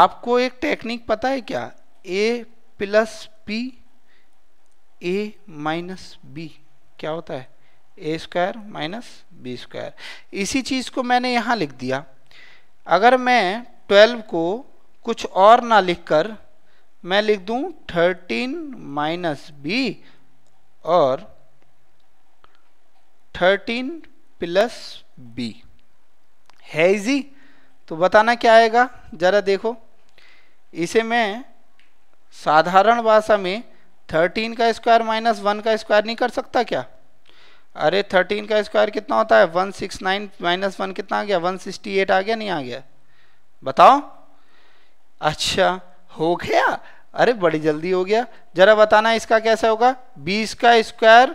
S1: आपको एक टेक्निक पता है क्या A plus B A minus B क्या होता है A square minus B square इसी चीज़ को मैंने यहाँ लिख दिया अगर मैं ट्वेल्व को कुछ और ना लिखकर मैं लिख दूं थर्टीन माइनस बी और थर्टीन प्लस बी है इजी तो बताना क्या आएगा ज़रा देखो इसे मैं साधारण भाषा में थर्टीन का स्क्वायर माइनस वन का स्क्वायर नहीं कर सकता क्या अरे थर्टीन का स्क्वायर कितना होता है one six nine minus one कितना आ गया वन सिक्सटी एट आ गया नहीं आ गया बताओ अच्छा हो गया अरे बड़ी जल्दी हो गया जरा बताना इसका कैसे होगा बीस का स्क्वायर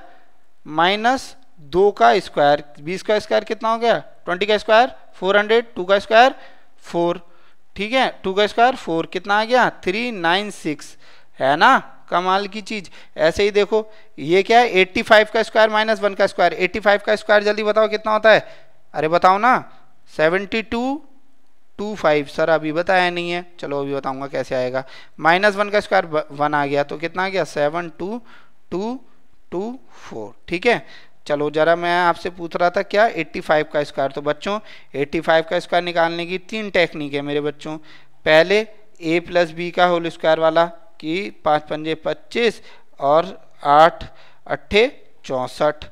S1: माइनस दो का स्क्वायर बीस का स्क्वायर कितना हो गया ट्वेंटी का स्क्वायर फोर हंड्रेड टू का स्क्वायर फोर ठीक है टू का स्क्वायर फोर कितना आ गया थ्री नाइन सिक्स है ना कमाल की चीज़ ऐसे ही देखो ये क्या है 85 का स्क्वायर माइनस वन का स्क्वायर 85 का स्क्वायर जल्दी बताओ कितना होता है अरे बताओ ना 72 टू फाइव सर अभी बताया नहीं है चलो अभी बताऊंगा कैसे आएगा माइनस वन का स्क्वायर वन आ गया तो कितना आ गया seven two two two four ठीक है चलो जरा मैं आपसे पूछ रहा था क्या 85 का स्क्वायर तो बच्चों 85 का स्क्वायर निकालने की तीन टेक्निक है मेरे बच्चों पहले ए प्लस बी का होल स्क्वायर वाला कि पाँच पंजे पच्चीस और आठ अट्ठे चौंसठ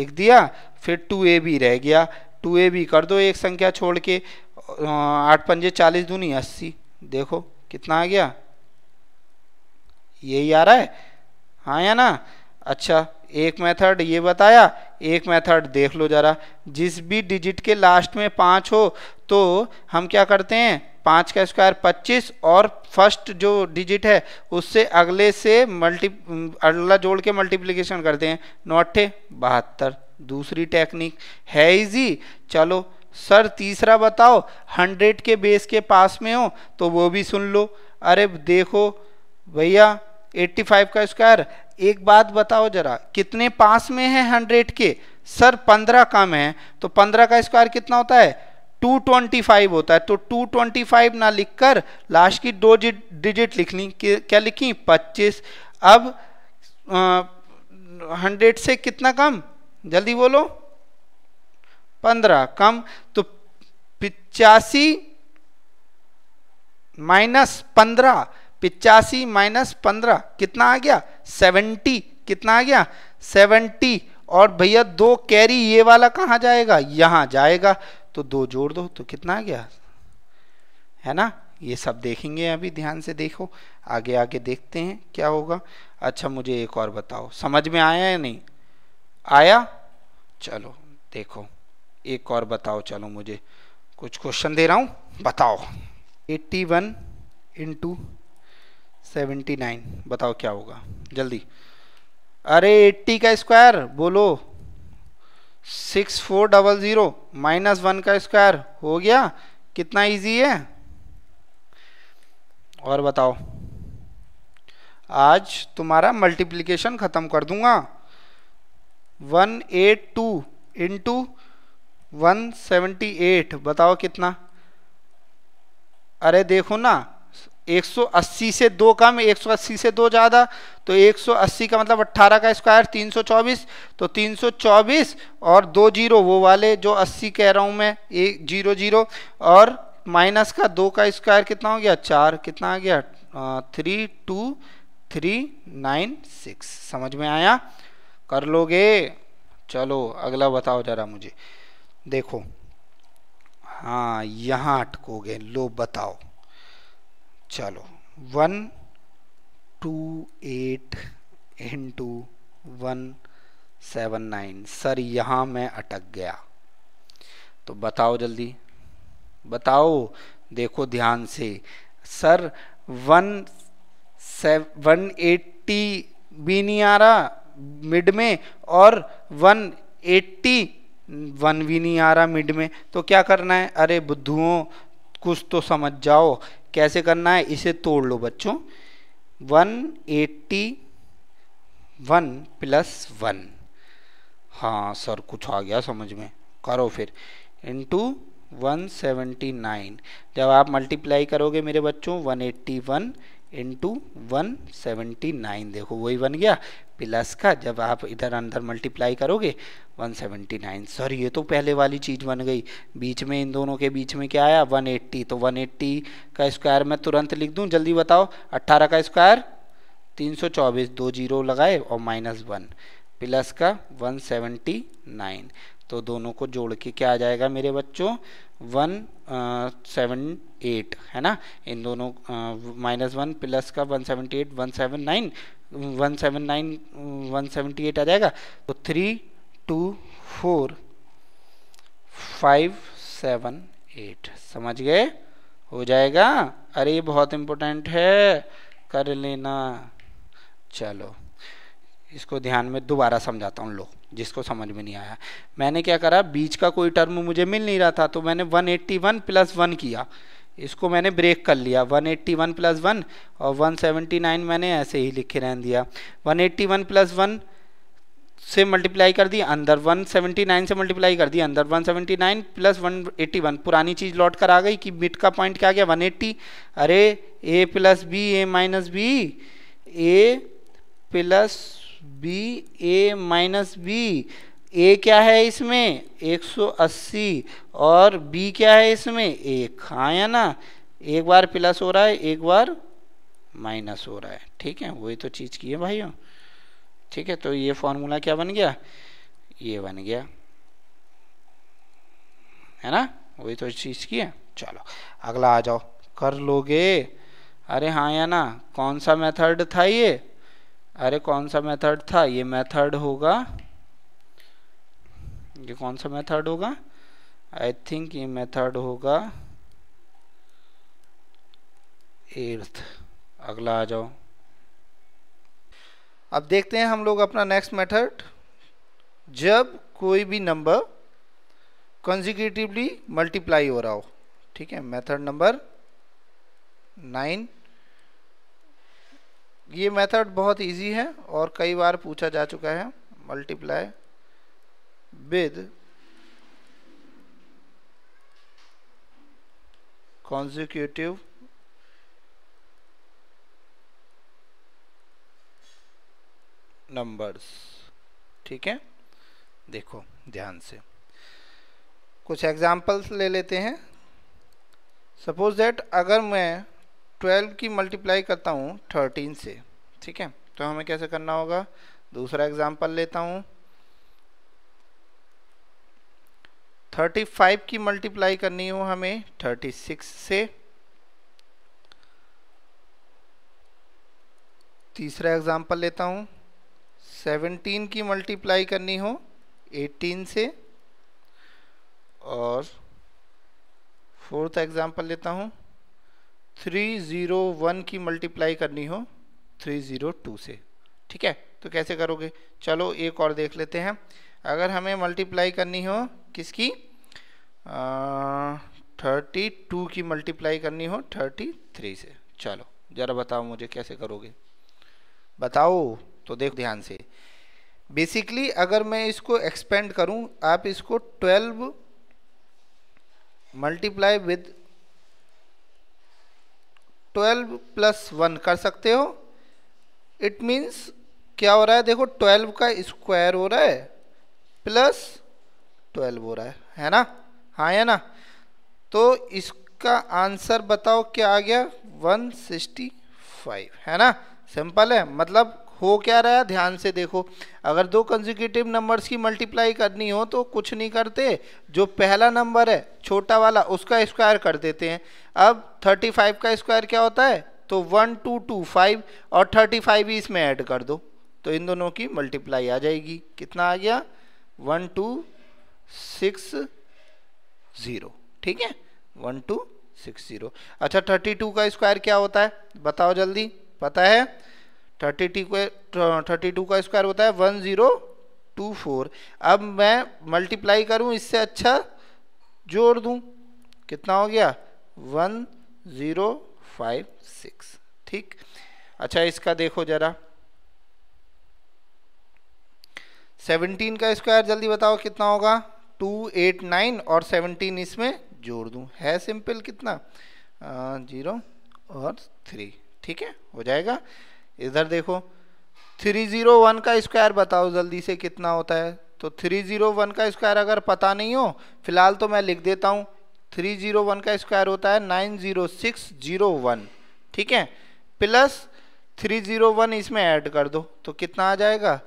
S1: लिख दिया फिर टू ए बी रह गया टू ए बी कर दो एक संख्या छोड़ के आठ पंजे चालीस दूनी अस्सी देखो कितना आ गया यही आ रहा है हाँ या ना अच्छा एक मेथड ये बताया एक मेथड देख लो ज़रा जिस भी डिजिट के लास्ट में पाँच हो तो हम क्या करते हैं पाँच का स्क्वायर पच्चीस और फर्स्ट जो डिजिट है उससे अगले से मल्टी अगला जोड़ के मल्टीप्लीकेशन करते हैं नौ अट्ठे बहत्तर दूसरी टेक्निक है इजी चलो सर तीसरा बताओ हंड्रेड के बेस के पास में हो तो वो भी सुन लो अरे देखो भैया एट्टी फाइव का स्क्वायर एक बात बताओ जरा कितने पास में है हंड्रेड के सर पंद्रह कम है तो पंद्रह का स्क्वायर कितना होता है 225 होता है तो 225 ना लिखकर लास्ट की दो डिजिट लिख ली क्या लिखी 25 अब हंड्रेड से कितना कम जल्दी बोलो 15 कम तो पिचासी माइनस पंद्रह पिचासी माइनस पंद्रह कितना आ गया सेवेंटी कितना आ गया 70 और भैया दो कैरी ये वाला कहाँ जाएगा यहाँ जाएगा तो दो जोड़ दो तो कितना आ गया है ना ये सब देखेंगे अभी ध्यान से देखो आगे आगे देखते हैं क्या होगा अच्छा मुझे एक और बताओ समझ में आया या नहीं आया चलो देखो एक और बताओ चलो मुझे कुछ क्वेश्चन दे रहा हूँ बताओ 81 वन इंटू सेवेंटी बताओ क्या होगा जल्दी अरे 80 का स्क्वायर बोलो six four double zero minus one का स्क्वायर हो गया कितना इजी है और बताओ आज तुम्हारा मल्टीप्लिकेशन ख़त्म कर दूंगा one eight two into one seventy eight बताओ कितना अरे देखो ना 180 से दो कम 180 से दो ज़्यादा तो 180 का मतलब 18 का स्क्वायर 324 तो 324 और दो जीरो वो वाले जो 80 कह रहा हूँ मैं एक जीरो जीरो और माइनस का दो का स्क्वायर कितना हो गया चार कितना आ गया three two three nine six समझ में आया कर लोगे चलो अगला बताओ जरा मुझे देखो हाँ यहाँ अटकोगे लो बताओ चलो one two eight into one seven nine sir यहाँ मैं अटक गया तो बताओ जल्दी बताओ देखो ध्यान से sir one seven one eighty भी नहीं आ रहा मिड में और वन एट्टी वन भी नहीं आ रहा मिड में तो क्या करना है अरे बुद्धुओं कुछ तो समझ जाओ कैसे करना है इसे तोड़ लो बच्चों एट्टी वन प्लस वन हाँ सर कुछ आ गया समझ में करो फिर इंटू 179 जब आप मल्टीप्लाई करोगे मेरे बच्चों 181 इंटू वन देखो वही बन गया प्लस का जब आप इधर अंदर मल्टीप्लाई करोगे 179 सर ये तो पहले वाली चीज़ बन गई बीच में इन दोनों के बीच में क्या आया 180 तो 180 का स्क्वायर मैं तुरंत लिख दूं जल्दी बताओ 18 का स्क्वायर 324 दो जीरो लगाए और माइनस वन प्लस का 179 तो दोनों को जोड़ के क्या आ जाएगा मेरे बच्चों वन सेवन एट है ना इन दोनों माइनस वन प्लस का one seventy eight one seven nine one seven nine one seventy eight आ जाएगा तो three two four five seven eight समझ गए हो जाएगा अरे ये बहुत इम्पोर्टेंट है कर लेना चलो इसको ध्यान में दोबारा समझाता हूँ लो जिसको समझ में नहीं आया मैंने क्या करा बीच का कोई टर्म मुझे मिल नहीं रहा था तो मैंने 181 प्लस 1 किया इसको मैंने ब्रेक कर लिया 181 एट्टी वन प्लस वन और 179 मैंने ऐसे ही लिखे रहने दिया 181 एट्टी वन प्लस वन से मल्टीप्लाई कर दी अंदर 179 से मल्टीप्लाई कर दी अंदर 179 प्लस वन पुरानी चीज़ लौट कर आ गई कि मिट का पॉइंट क्या गया 180 अरे A plus B A minus B A plus B A minus B A क्या है इसमें 180 और बी क्या है इसमें एक हाँ या ना एक बार प्लस हो रहा है एक बार माइनस हो रहा है ठीक है वही तो चीज़ की है भाइयों ठीक है तो ये फॉर्मूला क्या बन गया ये बन गया है ना वही तो चीज़ की है चलो अगला आ जाओ कर लोगे अरे हाँ या ना कौन सा मेथड था ये अरे कौन सा मेथड था ये मेथड होगा ये कौन सा मेथड होगा आई थिंक ये मेथड होगा एर्थ अगला आ जाओ अब देखते हैं हम लोग अपना नेक्स्ट मेथड जब कोई भी नंबर कंजिक्यूटिवली मल्टीप्लाई हो रहा हो ठीक है मेथड नंबर नाइन ये मेथड बहुत इजी है और कई बार पूछा जा चुका है मल्टीप्लाई with consecutive नंबर्स ठीक है देखो ध्यान से कुछ एग्जांपल्स ले लेते हैं सपोज दैट अगर मैं 12 की मल्टीप्लाई करता हूँ 13 से ठीक है तो हमें कैसे करना होगा दूसरा एग्जांपल लेता हूँ 35 की मल्टीप्लाई करनी हो हमें 36 से तीसरा एग्जांपल लेता हूँ 17 की मल्टीप्लाई करनी हो 18 से और फोर्थ एग्जांपल लेता हूँ 301 की मल्टीप्लाई करनी हो 302 से ठीक है तो कैसे करोगे चलो एक और देख लेते हैं अगर हमें मल्टीप्लाई करनी हो किसकी थर्टी टू की मल्टीप्लाई करनी हो थर्टी थ्री से चलो ज़रा बताओ मुझे कैसे करोगे बताओ तो देख ध्यान से बेसिकली अगर मैं इसको एक्सपेंड करूं आप इसको twelve multiply with twelve plus one कर सकते हो इट मीन्स क्या हो रहा है देखो ट्वेल्व का स्क्वायर हो रहा है प्लस ट्वेल्व हो रहा है है ना हाँ है ना तो इसका आंसर बताओ क्या आ गया वन सिक्सटी फाइव है ना सिंपल है मतलब हो क्या रहा है ध्यान से देखो अगर दो कंजिक्यूटिव नंबर्स की मल्टीप्लाई करनी हो तो कुछ नहीं करते जो पहला नंबर है छोटा वाला उसका स्क्वायर कर देते हैं अब 35 का स्क्वायर क्या होता है तो वन टू टू फाइव और 35 ही इसमें ऐड कर दो तो इन दोनों की मल्टीप्लाई आ जाएगी कितना आ गया वन टू सिक्स ज़ीरो ठीक है वन टू सिक्स ज़ीरो अच्छा थर्टी टू का स्क्वायर क्या होता है बताओ जल्दी पता है थर्टी का थर्टी टू का स्क्वायर होता है वन ज़ीरो टू फोर अब मैं मल्टीप्लाई करूं इससे अच्छा जोड़ दूं कितना हो गया वन ज़ीरो फाइव सिक्स ठीक अच्छा इसका देखो ज़रा सेवनटीन का स्क्वायर जल्दी बताओ कितना होगा टू एट नाइन और सेवनटीन इसमें जोड़ दूँ है सिंपल कितना जीरो और थ्री ठीक है हो जाएगा इधर देखो थ्री ज़ीरो वन का स्क्वायर बताओ जल्दी से कितना होता है तो थ्री ज़ीरो वन का स्क्वायर अगर पता नहीं हो फिलहाल तो मैं लिख देता हूँ थ्री ज़ीरो वन का स्क्वायर होता है nine zero six zero one ठीक है प्लस थ्री ज़ीरो वन इसमें ऐड कर दो तो कितना आ जाएगा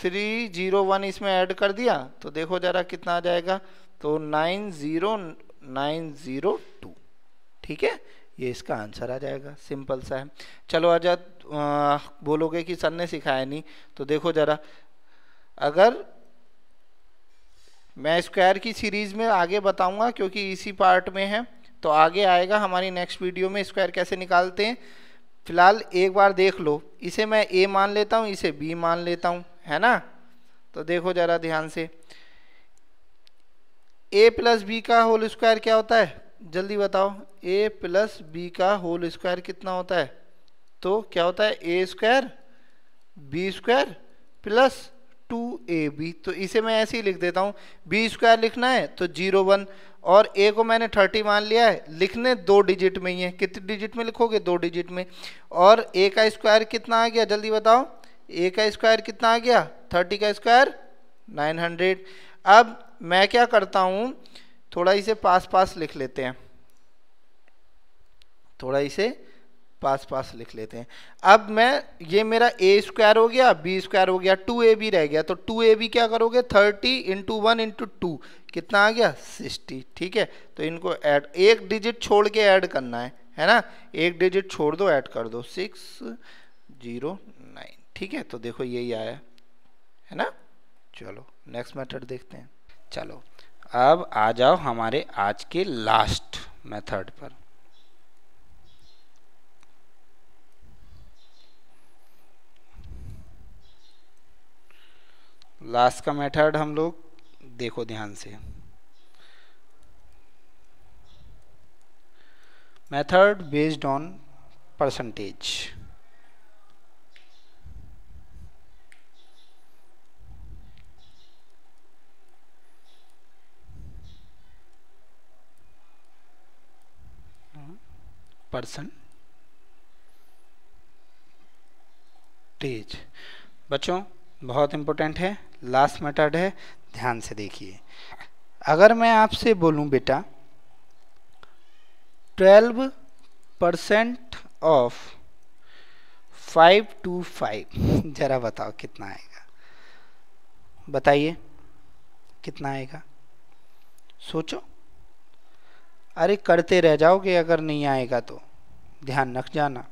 S1: थ्री जीरो वन इसमें ऐड कर दिया तो देखो ज़रा कितना आ जाएगा तो nine zero nine zero two ठीक है ये इसका आंसर आ जाएगा सिंपल सा है चलो आजाद बोलोगे कि सर ने सिखाया नहीं तो देखो ज़रा अगर मैं स्क्वायर की सीरीज़ में आगे बताऊंगा क्योंकि इसी पार्ट में है तो आगे आएगा हमारी नेक्स्ट वीडियो में स्क्वायर कैसे निकालते हैं फिलहाल एक बार देख लो इसे मैं ए मान लेता हूँ इसे बी मान लेता हूँ है ना तो देखो ज़रा ध्यान से ए प्लस बी का होल स्क्वायर क्या होता है जल्दी बताओ ए प्लस बी का होल स्क्वायर कितना होता है तो क्या होता है A square B square plus two A B तो इसे मैं ऐसे ही लिख देता हूँ बी स्क्वायर लिखना है तो जीरो वन और ए को मैंने थर्टी मान लिया है लिखने दो डिजिट में ही है कितने डिजिट में लिखोगे दो डिजिट में और ए का स्क्वायर कितना आ गया जल्दी बताओ ए का स्क्वायर कितना आ गया थर्टी का स्क्वायर नाइन हंड्रेड अब मैं क्या करता हूँ थोड़ा इसे पास पास लिख लेते हैं थोड़ा इसे पास पास लिख लेते हैं अब मैं ये मेरा ए स्क्वायर हो गया बी स्क्वायर हो गया टू ए बी रह गया तो टू ए बी क्या करोगे thirty into one into two कितना आ गया सिक्सटी ठीक है तो इनको ऐड एक डिजिट छोड़ के ऐड करना है है ना एक डिजिट छोड़ दो ऐड कर दो सिक्स जीरो ठीक है तो देखो यही आया है ना चलो नेक्स्ट मेथड देखते हैं चलो अब आ जाओ हमारे आज के लास्ट मेथड पर लास्ट का मेथड हम लोग देखो ध्यान से method based on percentage percentage बच्चों बहुत इंपॉर्टेंट है लास्ट मेथड है ध्यान से देखिए अगर मैं आपसे बोलूं बेटा twelve percent of five two five ज़रा बताओ कितना आएगा बताइए कितना आएगा सोचो अरे करते रह जाओगे अगर नहीं आएगा तो ध्यान रख जाना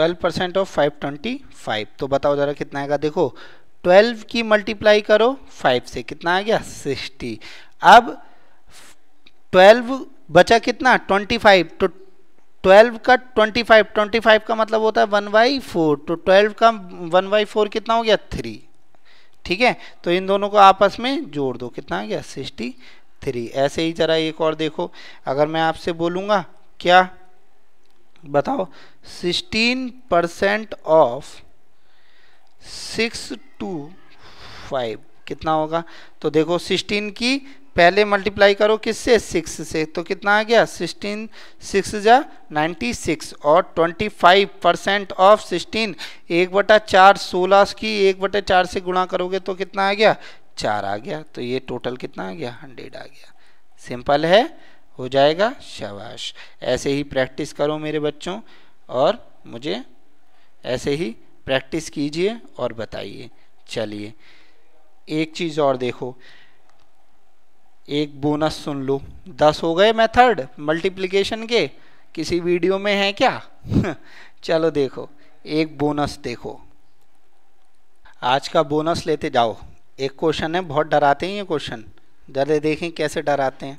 S1: twelve percent of five twenty five तो बताओ ज़रा कितना आएगा देखो ट्वेल्व की मल्टीप्लाई करो फाइव से कितना आ गया सिक्सटी अब ट्वेल्व बचा कितना ट्वेंटी फाइव तो ट्वेल्व का ट्वेंटी फाइव ट्वेंटी फाइव का मतलब होता है वन बाई फोर तो ट्वेल्व का वन बाई फोर कितना हो गया थ्री ठीक है तो इन दोनों को आपस में जोड़ दो कितना आ गया सिक्सटी थ्री ऐसे ही ज़रा एक और देखो अगर मैं आपसे बोलूँगा क्या बताओ 16 percent of six two five कितना होगा तो देखो 16 की पहले मल्टीप्लाई करो किससे सिक्स से तो कितना आ गया सिक्सटीन सिक्स जा नाइन्टी सिक्स और twenty five percent of sixteen एक बटा चार सोलह की एक बटे चार से गुणा करोगे तो कितना आ गया चार आ गया तो ये टोटल कितना आ गया हंड्रेड आ गया सिंपल है हो जाएगा शाबाश ऐसे ही प्रैक्टिस करो मेरे बच्चों और मुझे ऐसे ही प्रैक्टिस कीजिए और बताइए चलिए एक चीज़ और देखो एक बोनस सुन लो दस हो गए मेथड मल्टीप्लिकेशन के किसी वीडियो में है क्या <laughs> चलो देखो एक बोनस देखो आज का बोनस लेते जाओ एक क्वेश्चन है बहुत डराते हैं ये क्वेश्चन जरा देखें कैसे डराते हैं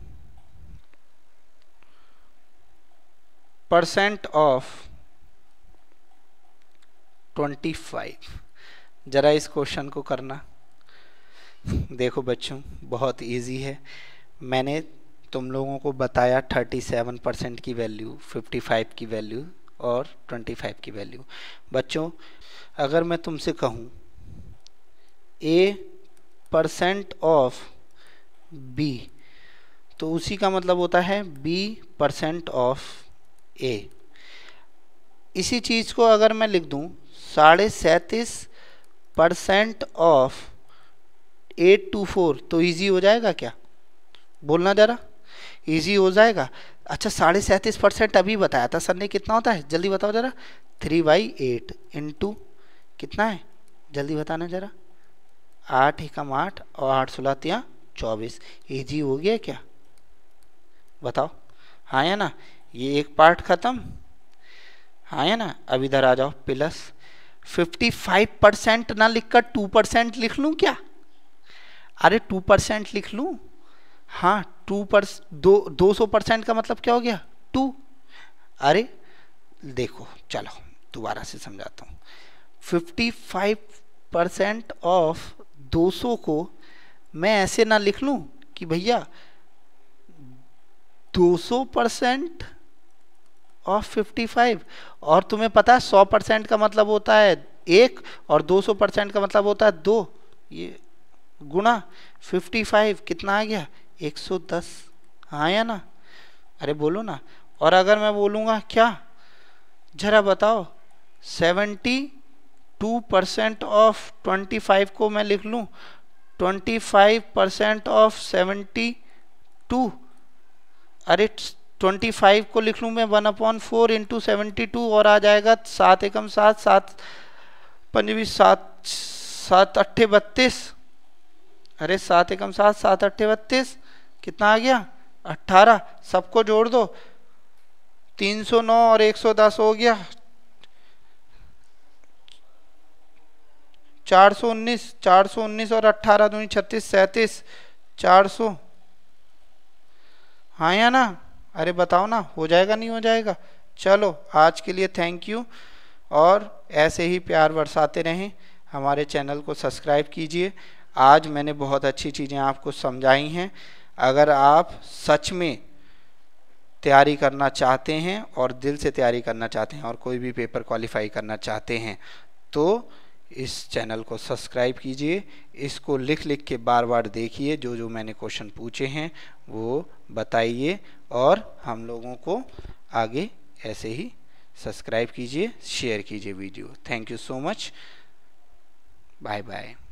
S1: परसेंट ऑफ ट्वेंटी फाइव ज़रा इस क्वेश्चन को करना देखो बच्चों बहुत इजी है मैंने तुम लोगों को बताया थर्टी सेवन परसेंट की वैल्यू फिफ्टी फाइव की वैल्यू और ट्वेंटी फाइव की वैल्यू बच्चों अगर मैं तुमसे कहूँ ए परसेंट ऑफ बी तो उसी का मतलब होता है बी परसेंट ऑफ ए इसी चीज़ को अगर मैं लिख दूं साढ़े सैंतीस percent of eight two four तो ईजी हो जाएगा क्या बोलना ज़रा ईजी हो जाएगा अच्छा साढ़े सैंतीस परसेंट अभी बताया था सर ने कितना होता है जल्दी बताओ ज़रा थ्री बाई एट इंटू कितना है जल्दी बताना ज़रा आठ एकम आठ और आठ सुलातियाँ चौबीस ईजी हो गया क्या बताओ हाँ या ना ये एक पार्ट ख़त्म हाँ है ना अब इधर आ जाओ प्लस 55 परसेंट ना लिखकर 2 परसेंट लिख लूँ क्या अरे 2 परसेंट लिख लूँ हाँ 2 पर दो दो सौ परसेंट का मतलब क्या हो गया 2 अरे देखो चलो दोबारा से समझाता हूँ 55 परसेंट ऑफ 200 को मैं ऐसे ना लिख लूँ कि भैया 200 परसेंट ऑफ 55 और तुम्हें पता है 100 परसेंट का मतलब होता है एक और 200 परसेंट का मतलब होता है दो ये गुणा 55 कितना आ गया 110 आया हाँ ना अरे बोलो ना और अगर मैं बोलूँगा क्या जरा बताओ 72 परसेंट ऑफ 25 को मैं लिख लूँ 25 परसेंट ऑफ 72 अरे ट्वेंटी फाइव को लिख लूँ मैं one upon four into seventy two और आ जाएगा सात एकम सात सात पंजवी सात सात अट्ठे बत्तीस अरे सात एकम सात सात अट्ठे बत्तीस कितना आ गया अट्ठारह सबको जोड़ दो तीन सौ नौ और एक सौ दस हो गया चार सौ उन्नीस चार सौ उन्नीस और अट्ठारह दूनी छत्तीस सैंतीस चार सौ हाँ या ना अरे बताओ ना हो जाएगा नहीं हो जाएगा चलो आज के लिए थैंक यू और ऐसे ही प्यार बरसाते रहें हमारे चैनल को सब्सक्राइब कीजिए आज मैंने बहुत अच्छी चीज़ें आपको समझाई हैं अगर आप सच में तैयारी करना चाहते हैं और दिल से तैयारी करना चाहते हैं और कोई भी पेपर क्वालिफाई करना चाहते हैं तो इस चैनल को सब्सक्राइब कीजिए इसको लिख लिख के बार बार देखिए जो जो मैंने क्वेश्चन पूछे हैं वो बताइए और हम लोगों को आगे ऐसे ही सब्सक्राइब कीजिए शेयर कीजिए video thank you so much bye bye